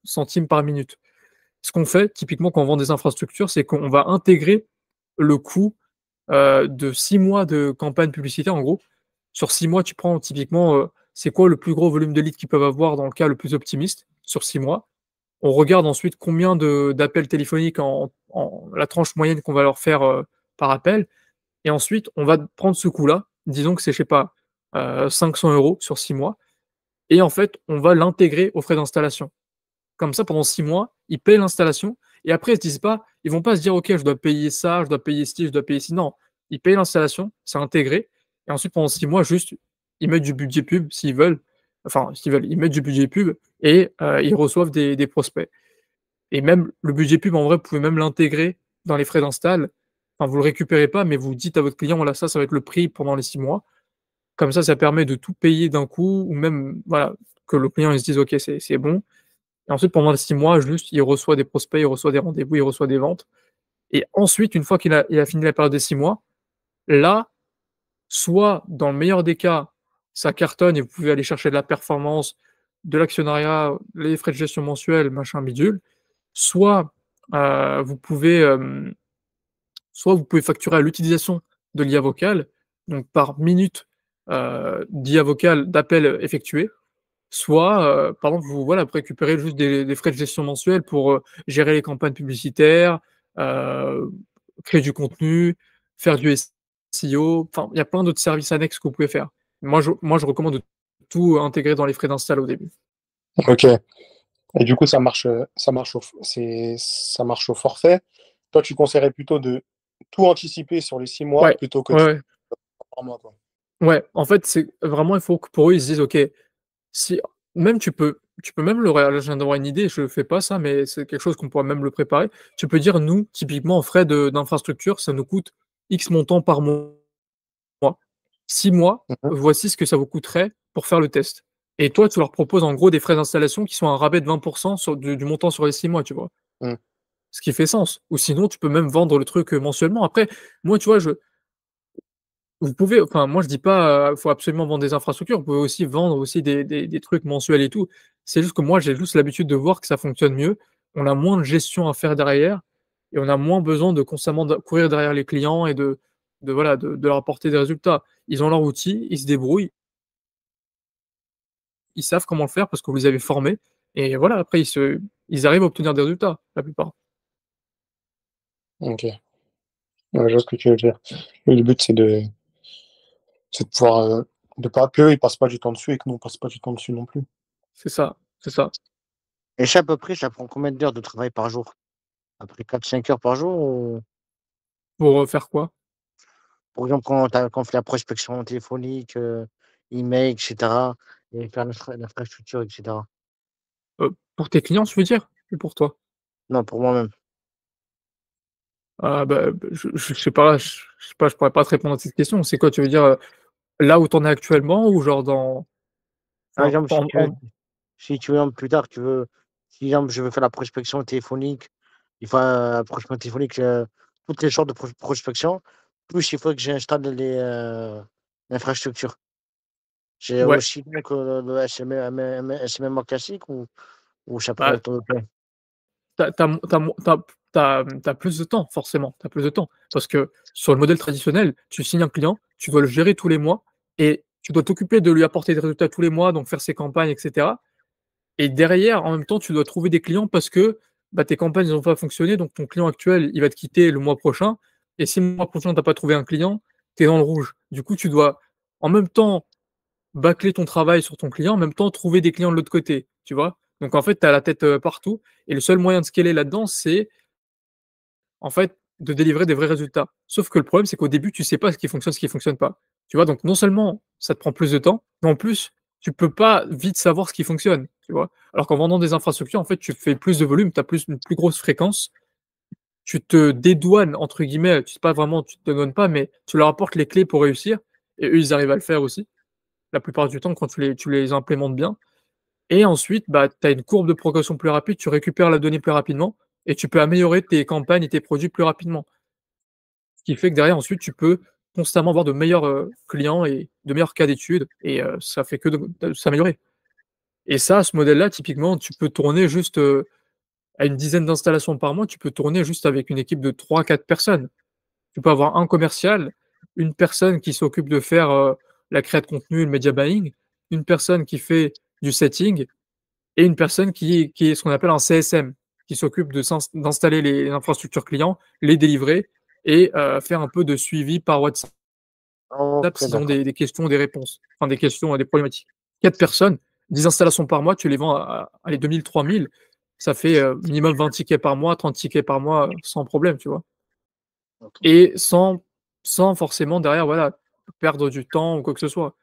centimes par minute. Ce qu'on fait typiquement quand on vend des infrastructures, c'est qu'on va intégrer le coût euh, de six mois de campagne publicitaire, en gros. Sur six mois, tu prends typiquement euh, c'est quoi le plus gros volume de leads qu'ils peuvent avoir dans le cas le plus optimiste sur six mois. On regarde ensuite combien d'appels téléphoniques en la tranche moyenne qu'on va leur faire euh, par appel. Et ensuite, on va prendre ce coût-là, disons que c'est, je sais pas, 500 euh, euros sur six mois, et en fait, on va l'intégrer aux frais d'installation. Comme ça, pendant six mois, ils paient l'installation, et après, ils ne se disent pas, ils vont pas se dire, OK, je dois payer ça, je dois payer ci, je dois payer ci. Non, ils payent l'installation, c'est intégré, et ensuite, pendant six mois, juste, ils mettent du budget pub s'ils veulent, enfin, s'ils veulent, ils mettent du budget pub, et euh, ils reçoivent des prospects. Et même le budget pub, en vrai, vous pouvez même l'intégrer dans les frais d'install. Enfin, vous ne le récupérez pas, mais vous dites à votre client, voilà, ça, ça va être le prix pendant les six mois. Comme ça, ça permet de tout payer d'un coup, ou même voilà, que le client se dise, OK, c'est bon. Et ensuite, pendant les six mois, juste, il reçoit des prospects, il reçoit des rendez-vous, il reçoit des ventes. Et ensuite, une fois qu'il a, a fini la période des six mois, là, soit dans le meilleur des cas, ça cartonne et vous pouvez aller chercher de la performance, de l'actionnariat, les frais de gestion mensuels, machin bidule soit euh, vous pouvez euh, soit vous pouvez facturer à l'utilisation de l'IA vocale, donc par minute euh, d'IA vocale d'appel effectué, soit par exemple vous voilà récupérez juste des, frais de gestion mensuels pour gérer les campagnes publicitaires, créer du contenu, faire du SEO, enfin il y a plein d'autres services annexes que vous pouvez faire. Moi je, moi je recommande de tout intégrer dans les frais d'installation au début. Ok. Et du coup, ça marche, euh, ça marche, au, ça marche au forfait. Toi, tu conseillerais plutôt de tout anticiper sur les six mois plutôt que ouais. Par mois, Ouais, en fait, c'est vraiment, il faut que pour eux, ils se disent, OK, si même tu peux, tu peux même le viens d'avoir une idée, je ne fais pas ça, mais c'est quelque chose qu'on pourrait même le préparer. Tu peux dire, nous, typiquement, en frais d'infrastructure, ça nous coûte X montant par mois. Six mois, mmh voici ce que ça vous coûterait pour faire le test. Et toi, tu leur proposes en gros des frais d'installation qui sont un rabais de 20% du, montant sur les 6 mois, tu vois. Mm. Ce qui fait sens. Ou sinon, tu peux même vendre le truc euh, mensuellement. Après, moi, tu vois, je. Vous pouvez, enfin, moi je dis pas, euh, faut absolument vendre des infrastructures. Vous pouvez aussi vendre aussi des, trucs mensuels et tout. C'est juste que moi j'ai juste l'habitude de voir que ça fonctionne mieux. On a moins de gestion à faire derrière et on a moins besoin de constamment courir derrière les clients et de, voilà de, de leur apporter des résultats. Ils ont leur outil, ils se débrouillent, ils savent comment le faire parce que vous les avez formés. Et voilà, après, ils, se, ils arrivent à obtenir des résultats, la plupart. Ok. je vois ce que tu veux dire. le but, c'est de, de pouvoir. Euh, de pas qu'eux, ils passent pas du temps dessus et que nous, on passe pas du temps dessus non plus. C'est ça, c'est ça. Et ça, à peu près, ça prend combien d'heures de travail par jour Après 4-5 heures par jour Pour faire quoi Par exemple, quand, on fait la prospection téléphonique, euh, email, etc., et faire l'infrastructure, etc. Euh, pour tes clients, tu veux dire Ou pour toi Non, pour moi-même. Ah, bah, bah, je ne sais, pas, je, pas, je pourrais pas te répondre à cette question. C'est quoi, tu veux dire, euh, là où tu en es actuellement ou genre dans. Par exemple, si, Tu, veux, plus tard, tu veux, si je veux faire la prospection téléphonique, il faut la euh, téléphonique, toutes les sortes de prospection, plus il faut que j'installe les l'infrastructure. C'est aussi bien que le, SMM, classique ou, ça peut bah, être. T'as as, Tu as, plus de temps, forcément. Tu as plus de temps. Parce que sur le modèle traditionnel, tu signes un client, tu dois le gérer tous les mois et tu dois t'occuper de lui apporter des résultats tous les mois, donc faire ses campagnes, etc. Et derrière, en même temps, tu dois trouver des clients parce que bah, tes campagnes n'ont pas fonctionné, donc ton client actuel, il va te quitter le mois prochain. Et si le mois prochain, tu n'as pas trouvé un client, tu es dans le rouge. Du coup, tu dois en même temps bâcler ton travail sur ton client, en même temps trouver des clients de l'autre côté, tu vois. Donc en fait, tu as la tête partout. Et le seul moyen de scaler là-dedans, c'est en fait de délivrer des vrais résultats. Sauf que le problème, c'est qu'au début, tu ne sais pas ce qui fonctionne, ce qui fonctionne pas. Tu vois, donc non seulement ça te prend plus de temps, mais en plus, tu peux pas vite savoir ce qui fonctionne. Tu vois Alors qu'en vendant des infrastructures, en fait, tu fais plus de volume, tu as plus, une plus grosse fréquence, tu te dédouanes, entre guillemets, tu sais pas vraiment, tu te donnes pas, mais tu leur apportes les clés pour réussir, et eux, ils arrivent à le faire aussi la plupart du temps quand tu les, tu implémentes bien. Et ensuite, bah, tu as une courbe de progression plus rapide, tu récupères la donnée plus rapidement et tu peux améliorer tes campagnes et tes produits plus rapidement. Ce qui fait que derrière, ensuite, tu peux constamment avoir de meilleurs euh, clients et de meilleurs cas d'études et euh, ça fait que de, s'améliorer. Et ça, ce modèle-là, typiquement, tu peux tourner juste euh, à une dizaine d'installations par mois, tu peux tourner juste avec une équipe de 3-4 personnes. Tu peux avoir un commercial, une personne qui s'occupe de faire la création de contenu, le media buying, une personne qui fait du setting et une personne qui, qui est ce qu'on appelle un CSM, qui s'occupe d'installer les, infrastructures clients, les délivrer et euh, faire un peu de suivi par WhatsApp okay, ont des, questions, des réponses, enfin des questions, des problématiques. Quatre personnes, 10 installations par mois, tu les vends à, les 2000, 3000, ça fait euh, minimum 20 tickets par mois, 30 tickets par mois euh, sans problème, tu vois. Et sans, sans forcément derrière, voilà, perdre du temps ou quoi que ce soit.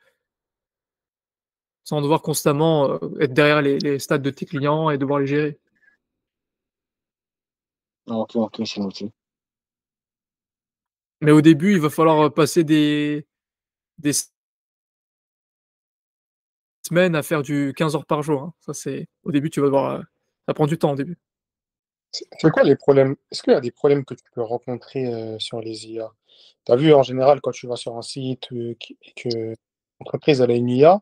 Sans devoir constamment être derrière les, stats de tes clients et devoir les gérer. Ah, ok, ok, c'est noté. Mais au début, il va falloir passer des, des semaines à faire du 15 heures par jour. Hein. Ça, c'est au début, tu vas devoir. Ça prend du temps au début. C'est quoi les problèmes Est-ce qu'il y a des problèmes que tu peux rencontrer sur les IA tu as vu, en général, quand tu vas sur un site euh, et que l'entreprise a une IA,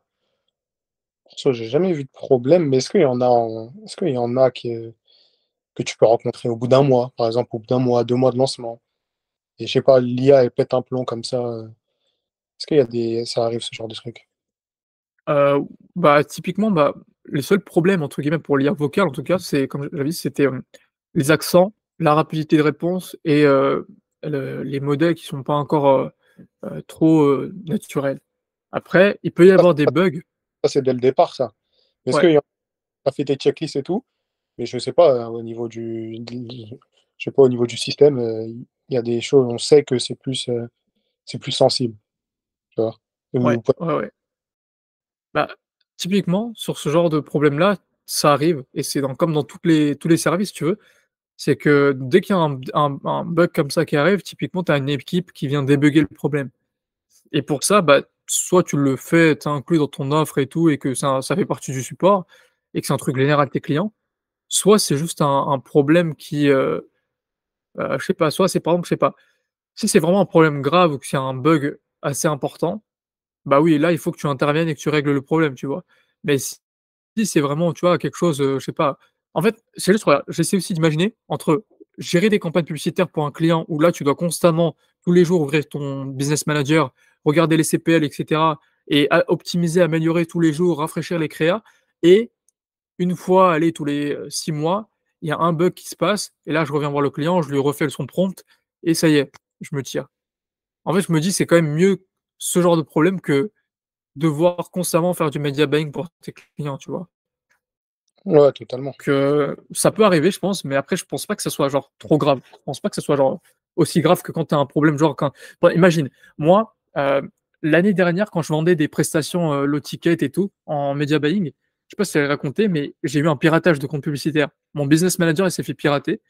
je j'ai jamais vu de problème, mais est-ce qu'il y en a, ce qu'il y en a euh, que tu peux rencontrer au bout d'un mois, par exemple, au bout d'un mois, deux mois de lancement Et je sais pas, l'IA, elle pète un plomb comme ça. Euh, est-ce qu'il y des. ça arrive ce genre de truc bah, typiquement, bah, les seuls problèmes, entre guillemets, pour l'IA vocale, en tout cas, c'est, comme j'avais dit, c'était les accents, la rapidité de réponse et les modèles qui sont pas encore euh, euh, trop euh, naturels. Après, il peut y avoir des bugs. Ça, c'est dès le départ, ça. Est-ce ouais. qu'il a fait des checklists et tout Mais je ne sais pas, hein, au niveau du, je sais pas, au niveau du système, il y a des choses, on sait que c'est plus, c'est plus sensible. Tu vois ouais, ouais, bah, typiquement, sur ce genre de problème-là, ça arrive, et c'est comme dans toutes les, tous les services, tu veux c'est que dès qu'il y a un, bug comme ça qui arrive, typiquement, tu as une équipe qui vient débugger le problème. Et pour ça, bah, soit tu le fais, tu inclus dans ton offre et tout, et que ça, ça fait partie du support, et que c'est un truc général de tes clients, soit c'est juste un, problème qui. Je euh, ne euh, je sais pas, soit c'est par exemple, je sais pas. Si c'est vraiment un problème grave ou que c'est un bug assez important, bah oui, là, il faut que tu interviennes et que tu règles le problème, tu vois. Mais si, c'est vraiment, tu vois, quelque chose, euh, je sais pas, en fait, c'est juste, j'essaie aussi d'imaginer entre gérer des campagnes publicitaires pour un client où là, tu dois constamment, tous les jours, ouvrir ton business manager, regarder les CPL, etc., et optimiser, améliorer tous les jours, rafraîchir les créas, et une fois, allez, tous les euh, six mois, il y a un bug qui se passe, et là, je reviens voir le client, je lui refais le son prompt, et ça y est, je me tire. En fait, je me dis, c'est quand même mieux ce genre de problème que devoir constamment faire du media buying pour tes clients, tu vois totalement. Que euh, ça peut arriver, je pense, mais après, je pense pas que ça soit genre trop grave. Je pense pas que ça soit genre aussi grave que quand tu as un problème. Genre, quand... imagine, moi, euh, l'année dernière, quand je vendais des prestations euh, low ticket et tout en media buying, je sais pas si mais j'ai eu un piratage de compte publicitaire. Mon business manager, il s'est fait pirater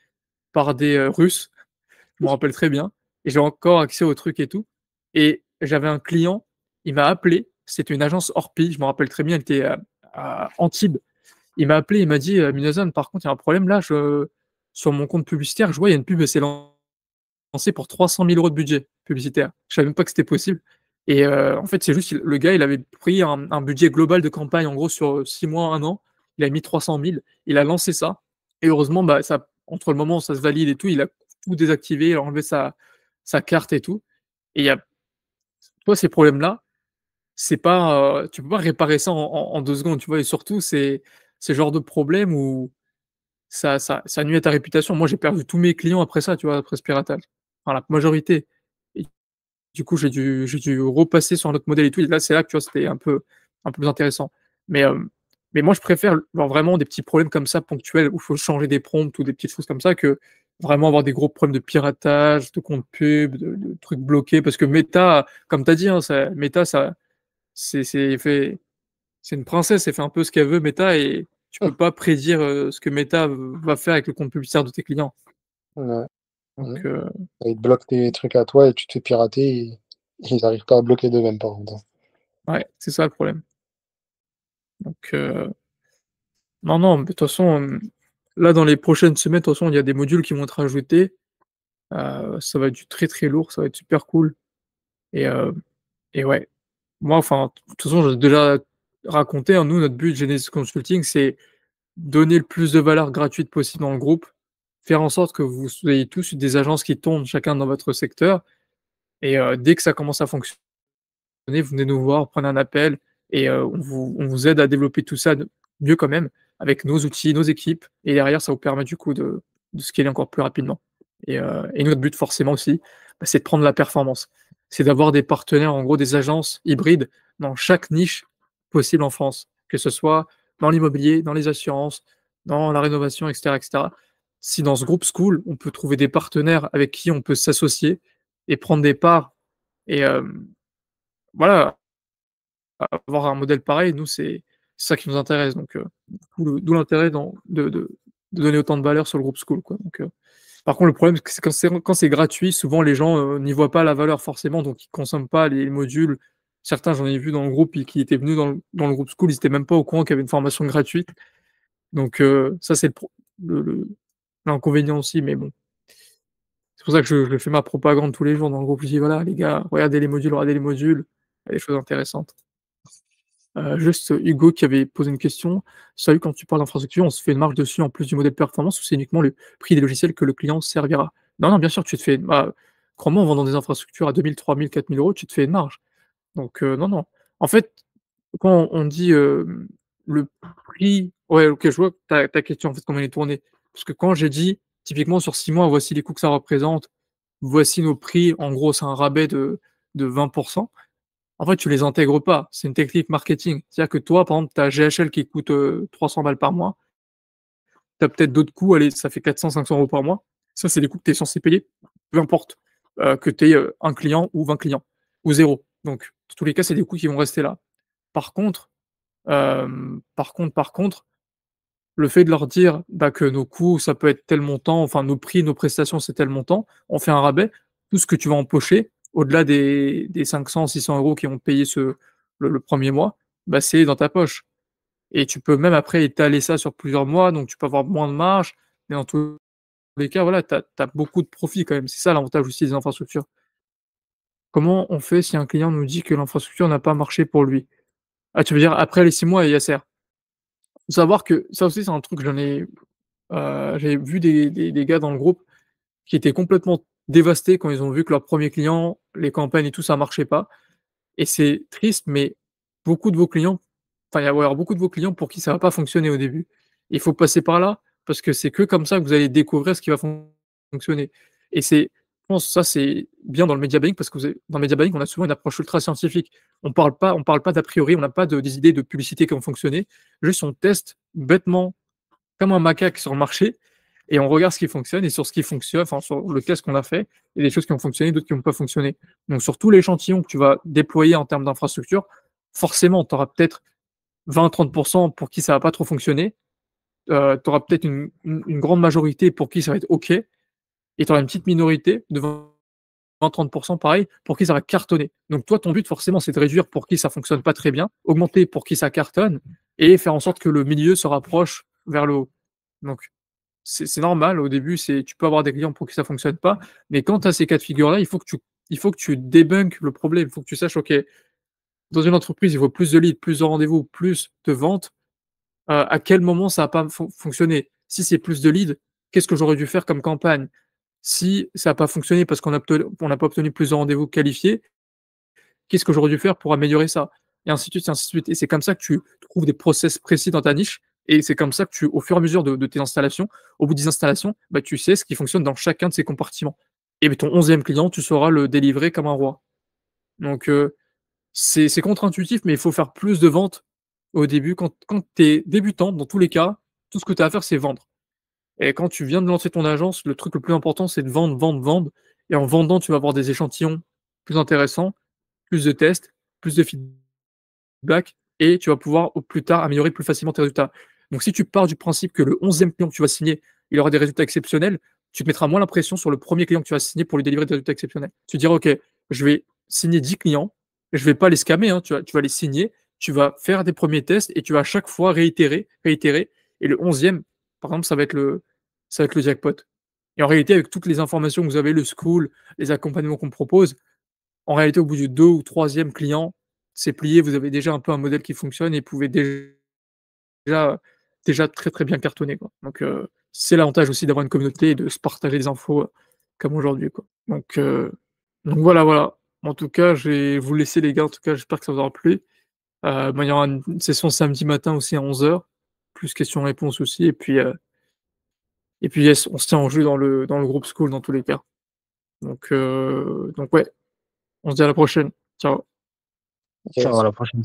par des Russes. Je me rappelle très bien. Et j'ai encore accès au truc et tout. Et j'avais un client, il m'a appelé. C'était une agence Orpi, je me rappelle très bien, elle était à Antibes il m'a appelé, il m'a dit «Euh, Minazan, par contre, il y a un problème là, sur mon compte publicitaire, je vois, il y a une pub et c'est lancé pour 300 000 euros de budget publicitaire. Je savais même pas que c'était possible. Et euh, en fait, c'est juste, le gars, il avait pris un, budget global de campagne, en gros, sur 6 mois, 1 an. Il a mis 300 000. Il a lancé ça. Et heureusement, bah, entre le moment où ça se valide et tout, il a tout désactivé, il a enlevé sa, carte et tout. Et il y a, toi, ces problèmes-là, c'est pas, euh, tu peux pas réparer ça en, en deux secondes, tu vois. Et surtout, c'est, c'est genre de problème où ça, ça, nuit à ta réputation. Moi, j'ai perdu tous mes clients après ça, tu vois, après ce piratage. Enfin, la majorité. du coup, j'ai dû, j'ai dû repasser sur un autre modèle et tout. Et là, c'est là que tu vois, c'était un peu, un peu plus intéressant. Mais, euh, mais moi, je préfère vraiment des petits problèmes comme ça, ponctuels, où il faut changer des prompts ou des petites choses comme ça, que vraiment avoir des gros problèmes de piratage, de compte pub, de, trucs bloqués. Parce que Meta, comme tu as dit, hein, ça, Meta, ça, c'est, c'est fait c'est une princesse, elle fait un peu ce qu'elle veut, Meta, et tu ah. peux pas prédire euh, ce que Meta va faire avec le compte publicitaire de tes clients. Ouais. Euh, ils te bloquent des trucs à toi et tu te fais pirater, et ils n'arrivent pas à bloquer de même par contre. Hein. Ouais, c'est ça le problème. Donc, euh, non, non, de toute façon, là, dans les prochaines semaines, de toute façon, il y a des modules qui vont être ajoutés. ça va être du très très lourd, ça va être super cool. Et, et ouais, moi, enfin, de toute façon, j'ai déjà raconter, hein. nous, notre but Genesis Consulting, c'est donner le plus de valeur gratuite possible dans le groupe, faire en sorte que vous soyez tous des agences qui tournent chacun dans votre secteur. Et euh, dès que ça commence à fonctionner, vous venez nous voir, prenez un appel et euh, on, vous, aide à développer tout ça mieux quand même avec nos outils, nos équipes. Et derrière, ça vous permet du coup de, de scaler encore plus rapidement. Et, euh, notre but forcément aussi, bah, c'est de prendre la performance. C'est d'avoir des partenaires, en gros des agences hybrides dans chaque niche possible en France, que ce soit dans l'immobilier, dans les assurances, dans la rénovation, etc., etc. Si dans ce groupe school, on peut trouver des partenaires avec qui on peut s'associer et prendre des parts et euh, voilà, avoir un modèle pareil, nous, c'est ça qui nous intéresse. Donc, euh, d'où l'intérêt de, de, donner autant de valeur sur le groupe school. Quoi. Donc, euh, par contre, le problème, c'est que quand c'est gratuit, souvent les gens n'y voient pas la valeur forcément, donc ils ne consomment pas les modules Certains, j'en ai vu dans le groupe et qui étaient venus dans le, dans le groupe school, ils n'étaient même pas au courant qu'il y avait une formation gratuite. Donc, euh, ça, c'est l'inconvénient aussi, mais bon. C'est pour ça que je, fais ma propagande tous les jours dans le groupe. Je dis voilà, les gars, regardez les modules, regardez les modules. Il y a des choses intéressantes. Euh, juste Hugo qui avait posé une question. Salut, quand tu parles d'infrastructure, on se fait une marge dessus en plus du modèle performance ou c'est uniquement le prix des logiciels que le client servira Non, non, bien sûr, tu te fais. Bah, crois-moi, en vendant des infrastructures à 2000, 3000, 4000 euros, tu te fais une marge. Donc, euh, non, non. En fait, quand on dit le prix. Ouais, ok, je vois ta, ta, question, en fait, comment elle est tournée. Parce que quand j'ai dit, typiquement sur six mois, voici les coûts que ça représente, voici nos prix, en gros, c'est un rabais de, 20%, en fait, tu les intègres pas. C'est une technique marketing. C'est-à-dire que toi, par exemple, tu as GHL qui coûte 300 balles par mois, tu as peut-être d'autres coûts, allez, ça fait 400, 500 euros par mois. Ça, c'est les coûts que tu es censé payer, peu importe euh, que tu aies un client ou 20 clients ou zéro. Donc, dans tous les cas, c'est des coûts qui vont rester là. Par contre, par contre, par contre, le fait de leur dire bah, que nos coûts, ça peut être tel montant, enfin nos prix, nos prestations, c'est tel montant, on fait un rabais, tout ce que tu vas empocher, au-delà des, 500, 600 euros qui ont payé ce, le, premier mois, bah, c'est dans ta poche. Et tu peux même après étaler ça sur plusieurs mois, donc tu peux avoir moins de marge, mais dans tous les cas, voilà, tu as, beaucoup de profit quand même. C'est ça l'avantage aussi des infrastructures. Comment on fait si un client nous dit que l'infrastructure n'a pas marché pour lui Ah, tu veux dire après les six mois et ISR Faut savoir que ça aussi, c'est un truc, j'en ai, euh, j'ai vu des, gars dans le groupe qui étaient complètement dévastés quand ils ont vu que leur premier client, les campagnes et tout, ça marchait pas. Et c'est triste, mais beaucoup de vos clients, enfin, il y avoir beaucoup de vos clients pour qui ça va pas fonctionner au début. Il faut passer par là parce que c'est que comme ça que vous allez découvrir ce qui va fonctionner. Et c'est pense que ça, c'est bien dans le media parce que dans le media on a souvent une approche ultra scientifique. On ne parle pas, on parle pas d'a priori, on n'a pas de, des idées de publicité qui ont fonctionné. Juste, on teste bêtement comme un macaque sur le marché et on regarde ce qui fonctionne et sur ce qui fonctionne, enfin, sur le test qu'on a fait, il y a des choses qui ont fonctionné, d'autres qui n'ont pas fonctionné. Donc, sur tout l'échantillon que tu vas déployer en termes d'infrastructure, forcément, tu auras peut-être 20-30% pour qui ça va pas trop fonctionner. Euh, tu auras peut-être une grande majorité pour qui ça va être OK et tu auras une petite minorité de 20-30% pareil, pour qui ça va cartonner. Donc toi, ton but forcément, c'est de réduire pour qui ça fonctionne pas très bien, augmenter pour qui ça cartonne, et faire en sorte que le milieu se rapproche vers le haut. Donc c'est normal, au début, c'est tu peux avoir des clients pour qui ça fonctionne pas, mais quand tu as ces cas de figure-là, il faut que tu il faut que tu débunkes le problème, il faut que tu saches, OK, dans une entreprise, il faut plus de leads, plus de rendez-vous, plus de ventes. Euh, à quel moment ça n'a pas fonctionné Si c'est plus de leads, qu'est-ce que j'aurais dû faire comme campagne si ça n'a pas fonctionné parce qu'on n'a pas obtenu plus de rendez-vous qualifiés, qu'est-ce que j'aurais dû faire pour améliorer ça Et ainsi de suite, et ainsi de suite. Et c'est comme ça que tu trouves des process précis dans ta niche. Et c'est comme ça que tu, au fur et à mesure de, tes installations, au bout des installations, bah, tu sais ce qui fonctionne dans chacun de ces compartiments. Et ben, ton onzième client, tu sauras le délivrer comme un roi. Donc, euh, c'est contre-intuitif, mais il faut faire plus de ventes au début. Quand, quand tu es débutant, dans tous les cas, tout ce que tu as à faire, c'est vendre. Et quand tu viens de lancer ton agence, le truc le plus important, c'est de vendre, vendre, vendre. Et en vendant, tu vas avoir des échantillons plus intéressants, plus de tests, plus de feedback, et tu vas pouvoir au plus tard améliorer plus facilement tes résultats. Donc si tu pars du principe que le 11e client que tu vas signer, il aura des résultats exceptionnels, tu te mettras moins l'impression sur le premier client que tu vas signer pour lui délivrer des résultats exceptionnels. Tu diras, OK, je vais signer 10 clients, je ne vais pas les scammer, hein, tu, vas, les signer, tu vas faire des premiers tests et tu vas à chaque fois réitérer, réitérer. Et le 11e, par exemple, ça va être le, ça va être le jackpot. Et en réalité, avec toutes les informations que vous avez, le school, les accompagnements qu'on propose, en réalité, au bout du deux ou troisième client, c'est plié, vous avez déjà un peu un modèle qui fonctionne et vous pouvez déjà, déjà très très bien cartonner. Quoi. Donc euh, c'est l'avantage aussi d'avoir une communauté et de se partager les infos euh, comme aujourd'hui. Donc, euh, donc voilà, voilà. En tout cas, je vais vous laisser les gars. En tout cas, j'espère que ça vous aura plu. Ben, il y aura une session samedi matin aussi à 11h, plus questions-réponses aussi. Et puis et puis, yes, on se tient en jeu dans le, dans le groupe school dans tous les cas. Donc, euh, donc ouais, on se dit à la prochaine. Ciao. Ciao, à la prochaine.